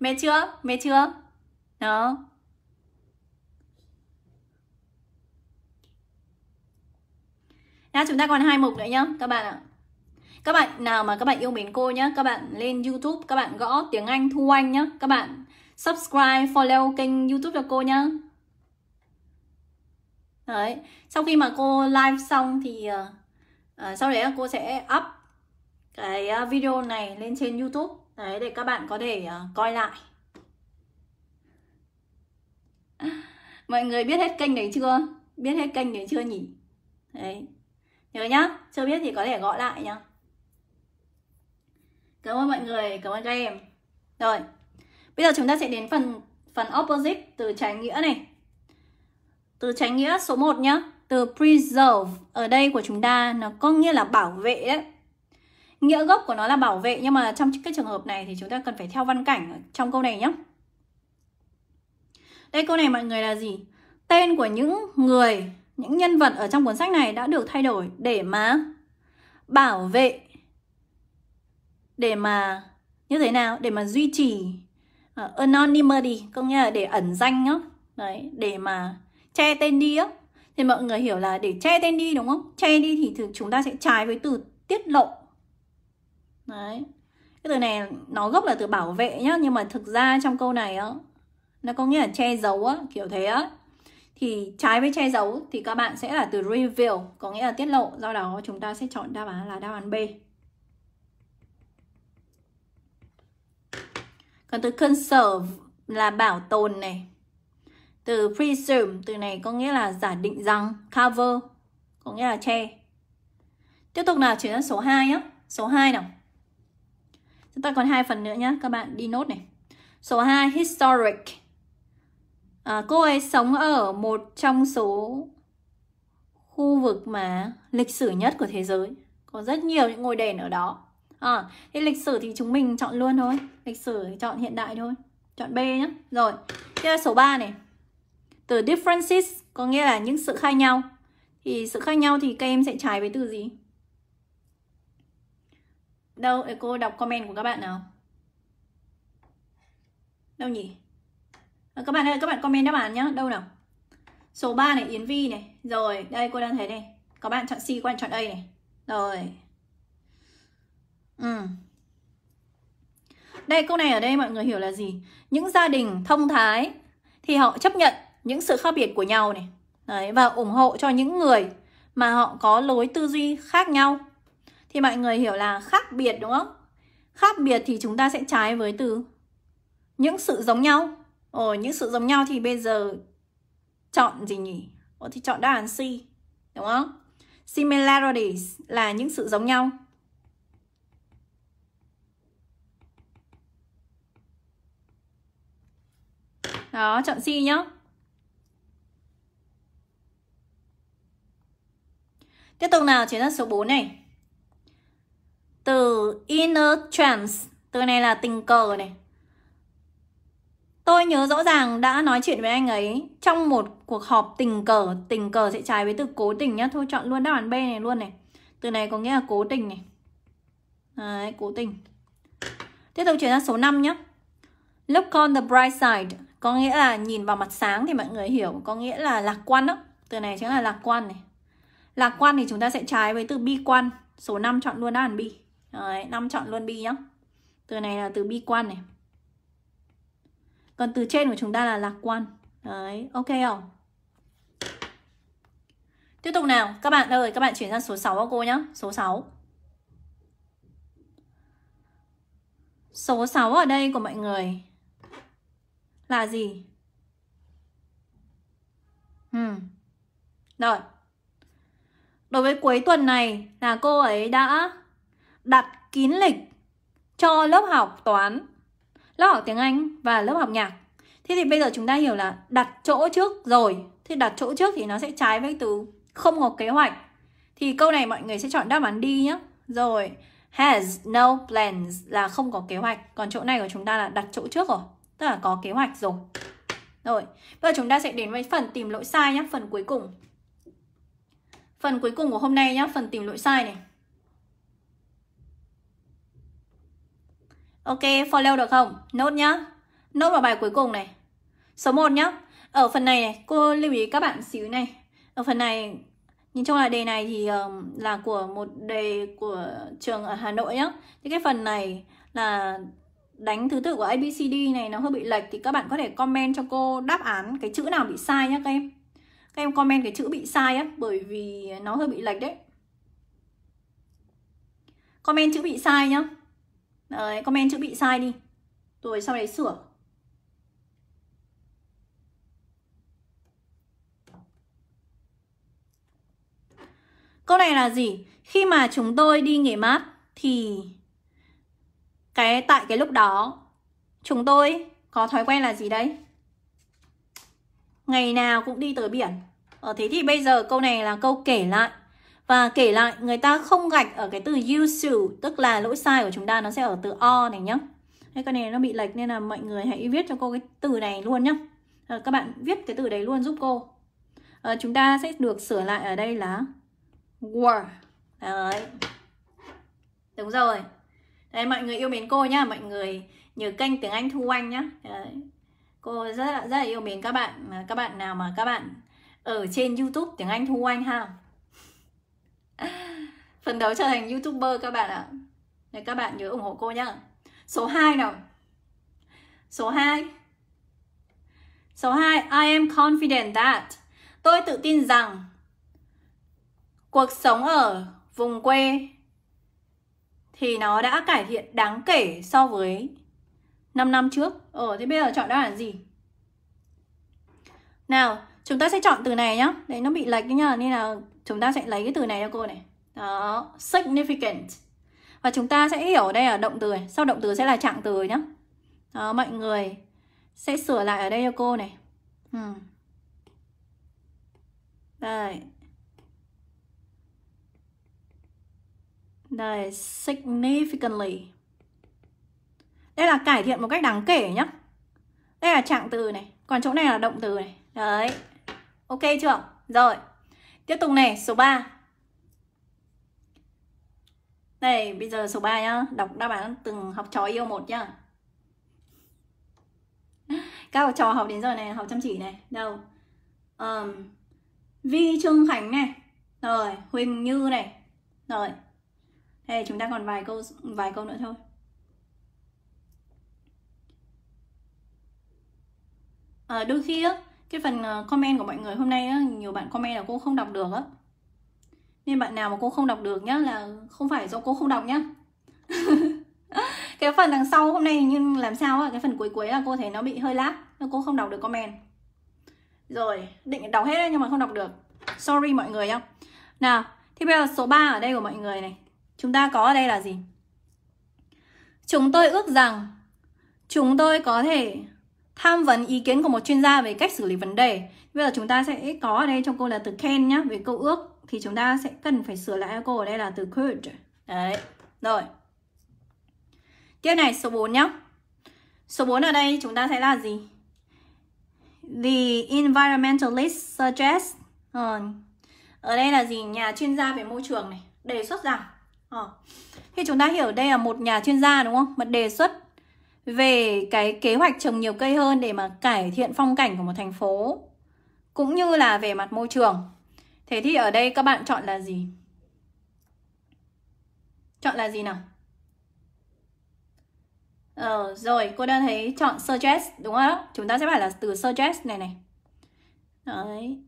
Mệt chưa? Mệt chưa? Đó. nhá chúng ta còn hai mục nữa nhá các bạn ạ các bạn nào mà các bạn yêu mến cô nhá các bạn lên youtube các bạn gõ tiếng anh thu anh nhá các bạn subscribe follow kênh youtube cho cô nhá đấy sau khi mà cô live xong thì uh, sau đấy cô sẽ up cái ờ, video này lên trên youtube đấy để các bạn có thể uh, coi lại mọi người biết hết kênh đấy chưa biết hết kênh đấy chưa nhỉ đấy nhớ nhá chưa biết thì có thể gọi lại nhá cảm ơn mọi người cảm ơn các em rồi bây giờ chúng ta sẽ đến phần phần opposite từ trái nghĩa này từ trái nghĩa số 1 nhá từ preserve ở đây của chúng ta nó có nghĩa là bảo vệ đấy nghĩa gốc của nó là bảo vệ nhưng mà trong cái trường hợp này thì chúng ta cần phải theo văn cảnh trong câu này nhá đây câu này mọi người là gì tên của những người những nhân vật ở trong cuốn sách này đã được thay đổi để mà bảo vệ để mà như thế nào để mà duy trì uh, anonymity công nghĩa là để ẩn danh nhá đấy để mà che tên đi á thì mọi người hiểu là để che tên đi đúng không che đi thì thường chúng ta sẽ trái với từ tiết lộ đấy cái từ này nó gốc là từ bảo vệ nhá nhưng mà thực ra trong câu này á nó có nghĩa là che giấu á kiểu thế á thì trái với che giấu thì các bạn sẽ là từ reveal có nghĩa là tiết lộ do đó chúng ta sẽ chọn đáp án là đáp án B còn từ conserve là bảo tồn này từ presume từ này có nghĩa là giả định rằng cover có nghĩa là che tiếp tục nào chuyển sang số 2 nhé số 2 nào chúng ta còn hai phần nữa nhé các bạn đi nốt này số 2 historic à, cô ấy sống ở một trong số khu vực mà lịch sử nhất của thế giới có rất nhiều những ngôi đền ở đó à, thì lịch sử thì chúng mình chọn luôn thôi lịch sử thì chọn hiện đại thôi chọn B nhé rồi tiếp là số 3 này từ differences có nghĩa là những sự khác nhau thì sự khác nhau thì các em sẽ trái với từ gì đâu để cô đọc comment của các bạn nào đâu nhỉ Ờ, các bạn ơi các bạn comment đáp án nhá đâu nào số 3 này Yến Vi này rồi đây cô đang thấy này có bạn chọn C có bạn chọn A này rồi ừ. đây câu này ở đây mọi người hiểu là gì những gia đình thông thái thì họ chấp nhận những sự khác biệt của nhau này Đấy, và ủng hộ cho những người mà họ có lối tư duy khác nhau thì mọi người hiểu là khác biệt đúng không khác biệt thì chúng ta sẽ trái với từ những sự giống nhau Ờ, những sự giống nhau thì bây giờ chọn gì nhỉ? Ờ, thì chọn đáp án C, đúng không? Similarities là những sự giống nhau. Đó, chọn C nhá. Tiếp tục nào, chuyển sang số 4 này. Từ inner Trans từ này là tình cờ này. Tôi nhớ rõ ràng đã nói chuyện với anh ấy trong một cuộc họp tình cờ, tình cờ sẽ trái với từ cố tình nhá, thôi chọn luôn đáp án B này luôn này. Từ này có nghĩa là cố tình này. Đấy, cố tình. Tiếp tục chuyển sang số 5 nhé. Look on the bright side có nghĩa là nhìn vào mặt sáng thì mọi người hiểu, có nghĩa là lạc quan đó. Từ này chính là lạc quan này. Lạc quan thì chúng ta sẽ trái với từ bi quan. Số 5 chọn luôn đáp án B. Đấy, 5 chọn luôn B nhá. Từ này là từ bi quan này còn từ trên của chúng ta là lạc quan đấy ok không tiếp tục nào các bạn ơi các bạn chuyển sang số 6 cô nhé số 6 số 6 ở đây của mọi người là gì ừ. rồi đối với cuối tuần này là cô ấy đã đặt kín lịch cho lớp học toán lớp học tiếng Anh và lớp học nhạc. Thế thì bây giờ chúng ta hiểu là đặt chỗ trước rồi. Thì đặt chỗ trước thì nó sẽ trái với từ không có kế hoạch. Thì câu này mọi người sẽ chọn đáp án đi nhé. Rồi, has no plans là không có kế hoạch. Còn chỗ này của chúng ta là đặt chỗ trước rồi. Tức là có kế hoạch rồi. Rồi, bây giờ chúng ta sẽ đến với phần tìm lỗi sai nhé, phần cuối cùng. Phần cuối cùng của hôm nay nhé, phần tìm lỗi sai này. Ok, follow được không? Nốt nhá. Nốt vào bài cuối cùng này. Số 1 nhá. Ở phần này này, cô lưu ý các bạn xíu này. Ở phần này nhìn chung là đề này thì um, là của một đề của trường ở Hà Nội nhá. Thì cái phần này là đánh thứ tự của ABCD này nó hơi bị lệch thì các bạn có thể comment cho cô đáp án cái chữ nào bị sai nhá các em. Các em comment cái chữ bị sai á bởi vì nó hơi bị lệch đấy. Comment chữ bị sai nhá. Đấy, comment chữ bị sai đi Rồi sau đấy sửa Câu này là gì? Khi mà chúng tôi đi nghỉ mát thì cái tại cái lúc đó chúng tôi có thói quen là gì đấy? Ngày nào cũng đi tới biển. Ở ờ, thế thì bây giờ câu này là câu kể lại và kể lại người ta không gạch ở cái từ used tức là lỗi sai của chúng ta nó sẽ ở từ o này nhá cái con này nó bị lệch nên là mọi người hãy viết cho cô cái từ này luôn nhá à, các bạn viết cái từ đấy luôn giúp cô à, chúng ta sẽ được sửa lại ở đây là were đấy đúng rồi đấy mọi người yêu mến cô nhá mọi người nhớ kênh tiếng anh thu anh nhá đấy. cô rất là rất là yêu mến các bạn các bạn nào mà các bạn ở trên youtube tiếng anh thu anh ha phấn đấu trở thành youtuber các bạn ạ à. các bạn nhớ ủng hộ cô nhá Số 2 nào Số 2 Số 2 I am confident that Tôi tự tin rằng Cuộc sống ở vùng quê Thì nó đã cải thiện đáng kể so với 5 năm trước Ờ thế bây giờ chọn đáp án gì Nào chúng ta sẽ chọn từ này nhá Đấy nó bị lệch nhá Nên là chúng ta sẽ lấy cái từ này cho cô này đó significant và chúng ta sẽ hiểu đây là động từ này. sau động từ sẽ là trạng từ nhé đó, mọi người sẽ sửa lại ở đây cho cô này ừ. đây đây significantly đây là cải thiện một cách đáng kể nhé đây là trạng từ này còn chỗ này là động từ này đấy ok chưa rồi tiếp tục này số 3 đây, bây giờ số 3 nhá, đọc đáp án từng học trò yêu một nhá. Các học trò học đến giờ này, học chăm chỉ này. Đâu? Um, Vi Trương Khánh này. Rồi, Huỳnh Như này. Rồi. Đây, chúng ta còn vài câu vài câu nữa thôi. À, đôi khi á, cái phần ờ, comment của mọi người hôm nay á, nhiều bạn comment là cô không đọc được á nên bạn nào mà cô không đọc được nhá là không phải do cô không đọc nhá cái phần đằng sau hôm nay nhưng làm sao á cái phần cuối cuối là cô thấy nó bị hơi lát nên cô không đọc được comment rồi định đọc hết nhưng mà không đọc được sorry mọi người nhá nào thì bây giờ số 3 ở đây của mọi người này chúng ta có ở đây là gì chúng tôi ước rằng chúng tôi có thể tham vấn ý kiến của một chuyên gia về cách xử lý vấn đề bây giờ chúng ta sẽ có ở đây trong cô là từ khen nhá về câu ước thì chúng ta sẽ cần phải sửa lại cô ở đây là từ could đấy rồi tiếp này số 4 nhá số 4 ở đây chúng ta thấy là gì the environmentalist suggest ờ, ở đây là gì nhà chuyên gia về môi trường này đề xuất rằng ờ, thì chúng ta hiểu đây là một nhà chuyên gia đúng không mà đề xuất về cái kế hoạch trồng nhiều cây hơn để mà cải thiện phong cảnh của một thành phố cũng như là về mặt môi trường Thế thì ở đây các bạn chọn là gì? Chọn là gì nào? Ờ, rồi, cô đã thấy chọn suggest, đúng không? Chúng ta sẽ phải là từ suggest này này. Đấy.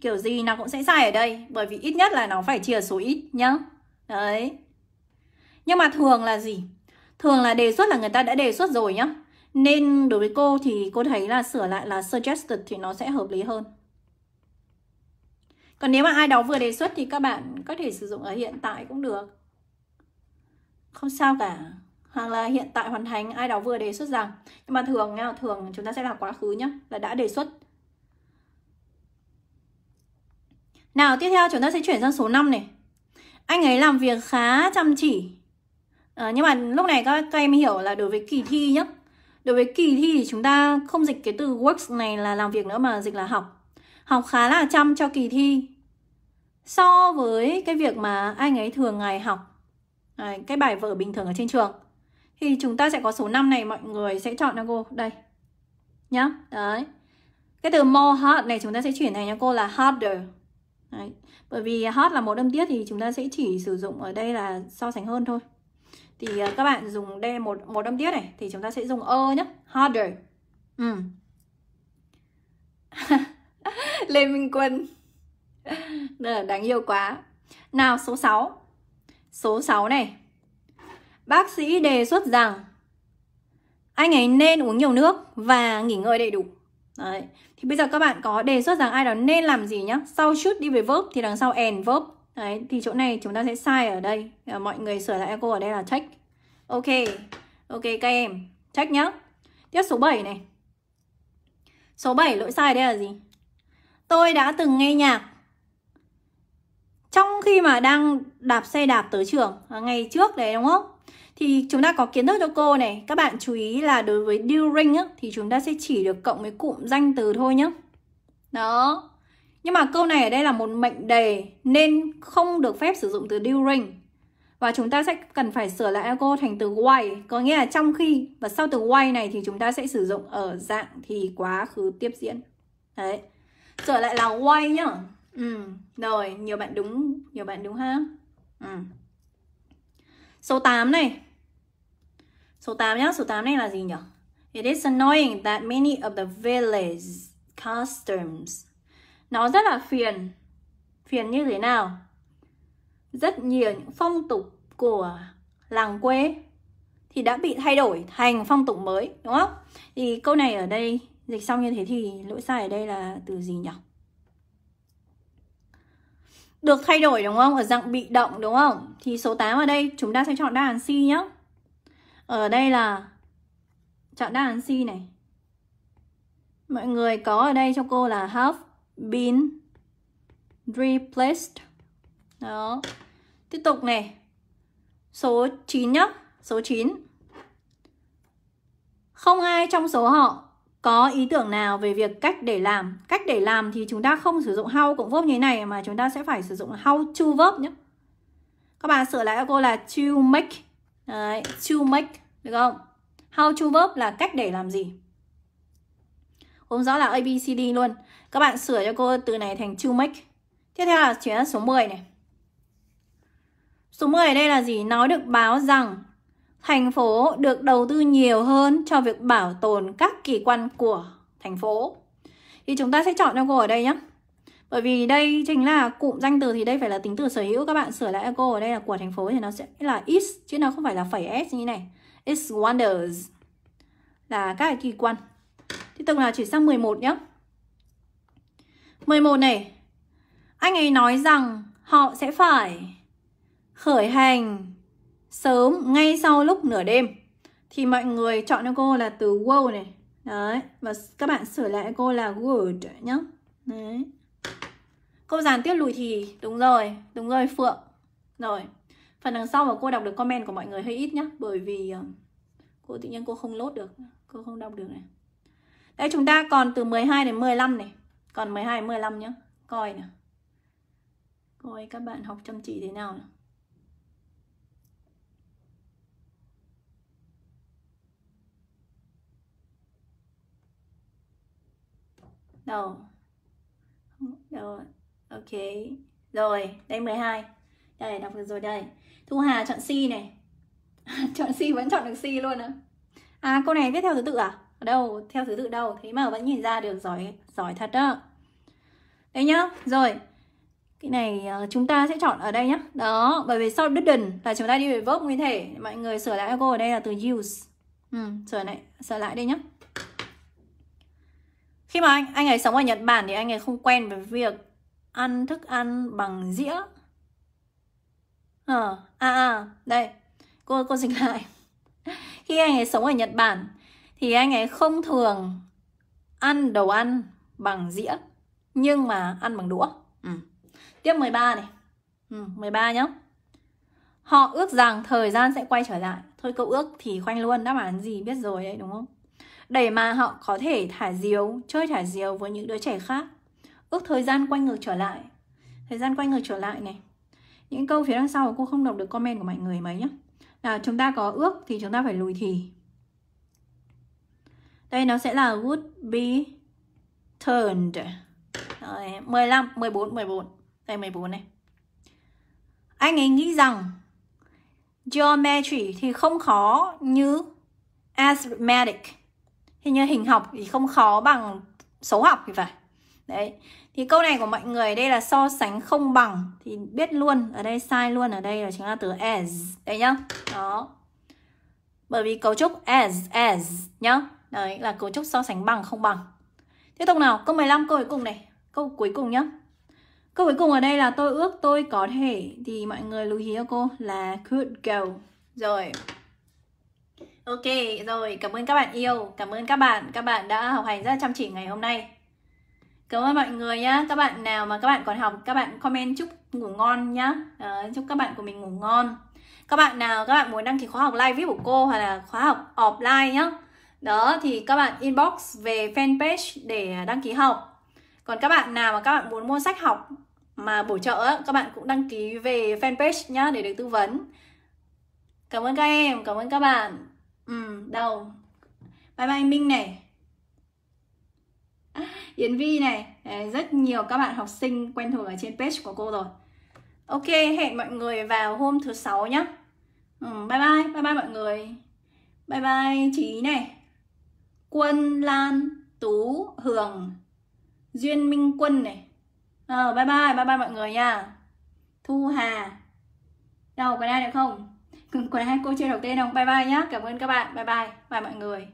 Kiểu gì nó cũng sẽ sai ở đây, bởi vì ít nhất là nó phải chia số ít nhá. Đấy. Nhưng mà thường là gì? Thường là đề xuất là người ta đã đề xuất rồi nhá. Nên đối với cô thì cô thấy là sửa lại là suggested thì nó sẽ hợp lý hơn còn nếu mà ai đó vừa đề xuất thì các bạn có thể sử dụng ở hiện tại cũng được không sao cả hoặc là hiện tại hoàn thành ai đó vừa đề xuất rằng nhưng mà thường nha thường chúng ta sẽ là quá khứ nhá là đã đề xuất nào tiếp theo chúng ta sẽ chuyển sang số 5 này anh ấy làm việc khá chăm chỉ à, nhưng mà lúc này các, các em hiểu là đối với kỳ thi nhá đối với kỳ thi thì chúng ta không dịch cái từ works này là làm việc nữa mà dịch là học học khá là chăm cho kỳ thi so với cái việc mà anh ấy thường ngày học à, cái bài vở bình thường ở trên trường thì chúng ta sẽ có số 5 này mọi người sẽ chọn cho cô đây nhá đấy cái từ more hard này chúng ta sẽ chuyển thành cho cô là harder đấy. bởi vì hard là một âm tiết thì chúng ta sẽ chỉ sử dụng ở đây là so sánh hơn thôi thì à, các bạn dùng đây một một âm tiết này thì chúng ta sẽ dùng ơ e nhá harder ừ. lê minh quân đáng yêu quá Nào số 6 Số 6 này Bác sĩ đề xuất rằng Anh ấy nên uống nhiều nước Và nghỉ ngơi đầy đủ Đấy. Thì bây giờ các bạn có đề xuất rằng ai đó nên làm gì nhá Sau chút đi về verb Thì đằng sau and verb Đấy, thì chỗ này chúng ta sẽ sai ở đây ờ, Mọi người sửa lại cô ở đây là check Ok, ok các em Check nhá Tiếp số 7 này Số 7 lỗi sai đây là gì? Tôi đã từng nghe nhạc trong khi mà đang đạp xe đạp tới trường à, ngày trước đấy đúng không thì chúng ta có kiến thức cho cô này các bạn chú ý là đối với during á, thì chúng ta sẽ chỉ được cộng với cụm danh từ thôi nhé đó nhưng mà câu này ở đây là một mệnh đề nên không được phép sử dụng từ during và chúng ta sẽ cần phải sửa lại cô thành từ while có nghĩa là trong khi và sau từ while này thì chúng ta sẽ sử dụng ở dạng thì quá khứ tiếp diễn đấy sửa lại là while nhá Ừ, rồi, nhiều bạn đúng, nhiều bạn đúng ha. Ừ. Số 8 này. Số 8 nhá, số 8 này là gì nhỉ? It is annoying that many of the village customs. Nó rất là phiền. Phiền như thế nào? Rất nhiều những phong tục của làng quê thì đã bị thay đổi thành phong tục mới, đúng không? Thì câu này ở đây dịch xong như thế thì lỗi sai ở đây là từ gì nhỉ? được thay đổi đúng không? Ở dạng bị động đúng không? Thì số 8 ở đây chúng ta sẽ chọn đáp án C nhé. Ở đây là chọn đáp án C này. Mọi người có ở đây cho cô là have been replaced. Đó. Tiếp tục này. Số 9 nhá, số 9. Không ai trong số họ có ý tưởng nào về việc cách để làm cách để làm thì chúng ta không sử dụng how cộng verb như thế này mà chúng ta sẽ phải sử dụng how to verb nhé các bạn sửa lại cho cô là to make Đấy, to make được không how to verb là cách để làm gì hôm rõ là abcd luôn các bạn sửa cho cô từ này thành to make tiếp theo là chuyển số 10 này số 10 ở đây là gì nói được báo rằng thành phố được đầu tư nhiều hơn cho việc bảo tồn các kỳ quan của thành phố thì chúng ta sẽ chọn cho cô ở đây nhé bởi vì đây chính là cụm danh từ thì đây phải là tính từ sở hữu các bạn sửa lại cô ở đây là của thành phố thì nó sẽ là is chứ nó không phải là phẩy s như này is wonders là các cái kỳ quan thì từng là chuyển sang 11 nhé 11 này anh ấy nói rằng họ sẽ phải khởi hành sớm ngay sau lúc nửa đêm thì mọi người chọn cho cô là từ wow này đấy và các bạn sửa lại cô là word nhá đấy câu dàn tiếp lùi thì đúng rồi đúng rồi phượng rồi phần đằng sau mà cô đọc được comment của mọi người hơi ít nhá bởi vì ờ, cô tự nhiên cô không lốt được cô không đọc được này đây chúng ta còn từ 12 đến 15 này còn 12 đến 15 nhá coi nè coi các bạn học chăm chỉ thế nào nào đâu, đâu, ok. Rồi, đây 12. Đây, đọc được rồi đây. Thu Hà chọn C này. chọn C vẫn chọn được C luôn á. À, câu này viết theo thứ tự à? đâu, theo thứ tự đâu. Thế mà vẫn nhìn ra được giỏi giỏi thật đó. Đấy nhá. Rồi. Cái này ờ, chúng ta sẽ chọn ở đây nhá. Đó, bởi vì sau didn't là chúng ta đi về verb nguyên thể. Mọi người sửa lại cô ở đây là từ use. Ừ, sửa lại, sửa lại đây nhá khi mà anh anh ấy sống ở Nhật Bản thì anh ấy không quen với việc ăn thức ăn bằng dĩa ờ, à, à, đây cô cô dịch lại khi anh ấy sống ở Nhật Bản thì anh ấy không thường ăn đồ ăn bằng dĩa nhưng mà ăn bằng đũa ừ. tiếp 13 này ừ, 13 nhá họ ước rằng thời gian sẽ quay trở lại thôi cậu ước thì khoanh luôn đáp án gì biết rồi đấy đúng không để mà họ có thể thả diều, chơi thả diều với những đứa trẻ khác. Ước thời gian quay ngược trở lại. Thời gian quay ngược trở lại này. Những câu phía đằng sau cô không đọc được comment của mọi người mấy nhá. là chúng ta có ước thì chúng ta phải lùi thì. Đây nó sẽ là would be turned. Rồi, 15, 14, 14. Đây 14 này. Anh ấy nghĩ rằng geometry thì không khó như arithmetic hình như hình học thì không khó bằng số học thì phải đấy thì câu này của mọi người đây là so sánh không bằng thì biết luôn ở đây sai luôn ở đây là chính là từ as đấy nhá đó bởi vì cấu trúc as as nhá đấy là cấu trúc so sánh bằng không bằng tiếp tục nào câu 15 câu cuối cùng này câu cuối cùng nhá câu cuối cùng ở đây là tôi ước tôi có thể thì mọi người lưu ý cho cô là could go rồi Ok, rồi cảm ơn các bạn yêu, cảm ơn các bạn, các bạn đã học hành rất chăm chỉ ngày hôm nay. Cảm ơn mọi người nhá, các bạn nào mà các bạn còn học, các bạn comment chúc ngủ ngon nhá, à, chúc các bạn của mình ngủ ngon. Các bạn nào các bạn muốn đăng ký khóa học live VIP của cô hoặc là khóa học offline nhá, đó thì các bạn inbox về fanpage để đăng ký học. Còn các bạn nào mà các bạn muốn mua sách học mà bổ trợ các bạn cũng đăng ký về fanpage nhá để được tư vấn. Cảm ơn các em, cảm ơn các bạn ừ, đầu bye bye minh này à, Yến Vi này Rất nhiều các bạn học sinh quen thuộc ở trên page của cô rồi Ok, hẹn mọi người vào hôm thứ sáu nhé ừ, Bye bye, bye bye mọi người Bye bye Trí này Quân, Lan, Tú, Hường Duyên Minh Quân này à, Bye bye, bye bye mọi người nha Thu Hà Đâu, có ai được không? còn hai cô chưa đọc tên không bye bye nhé cảm ơn các bạn bye bye bye mọi người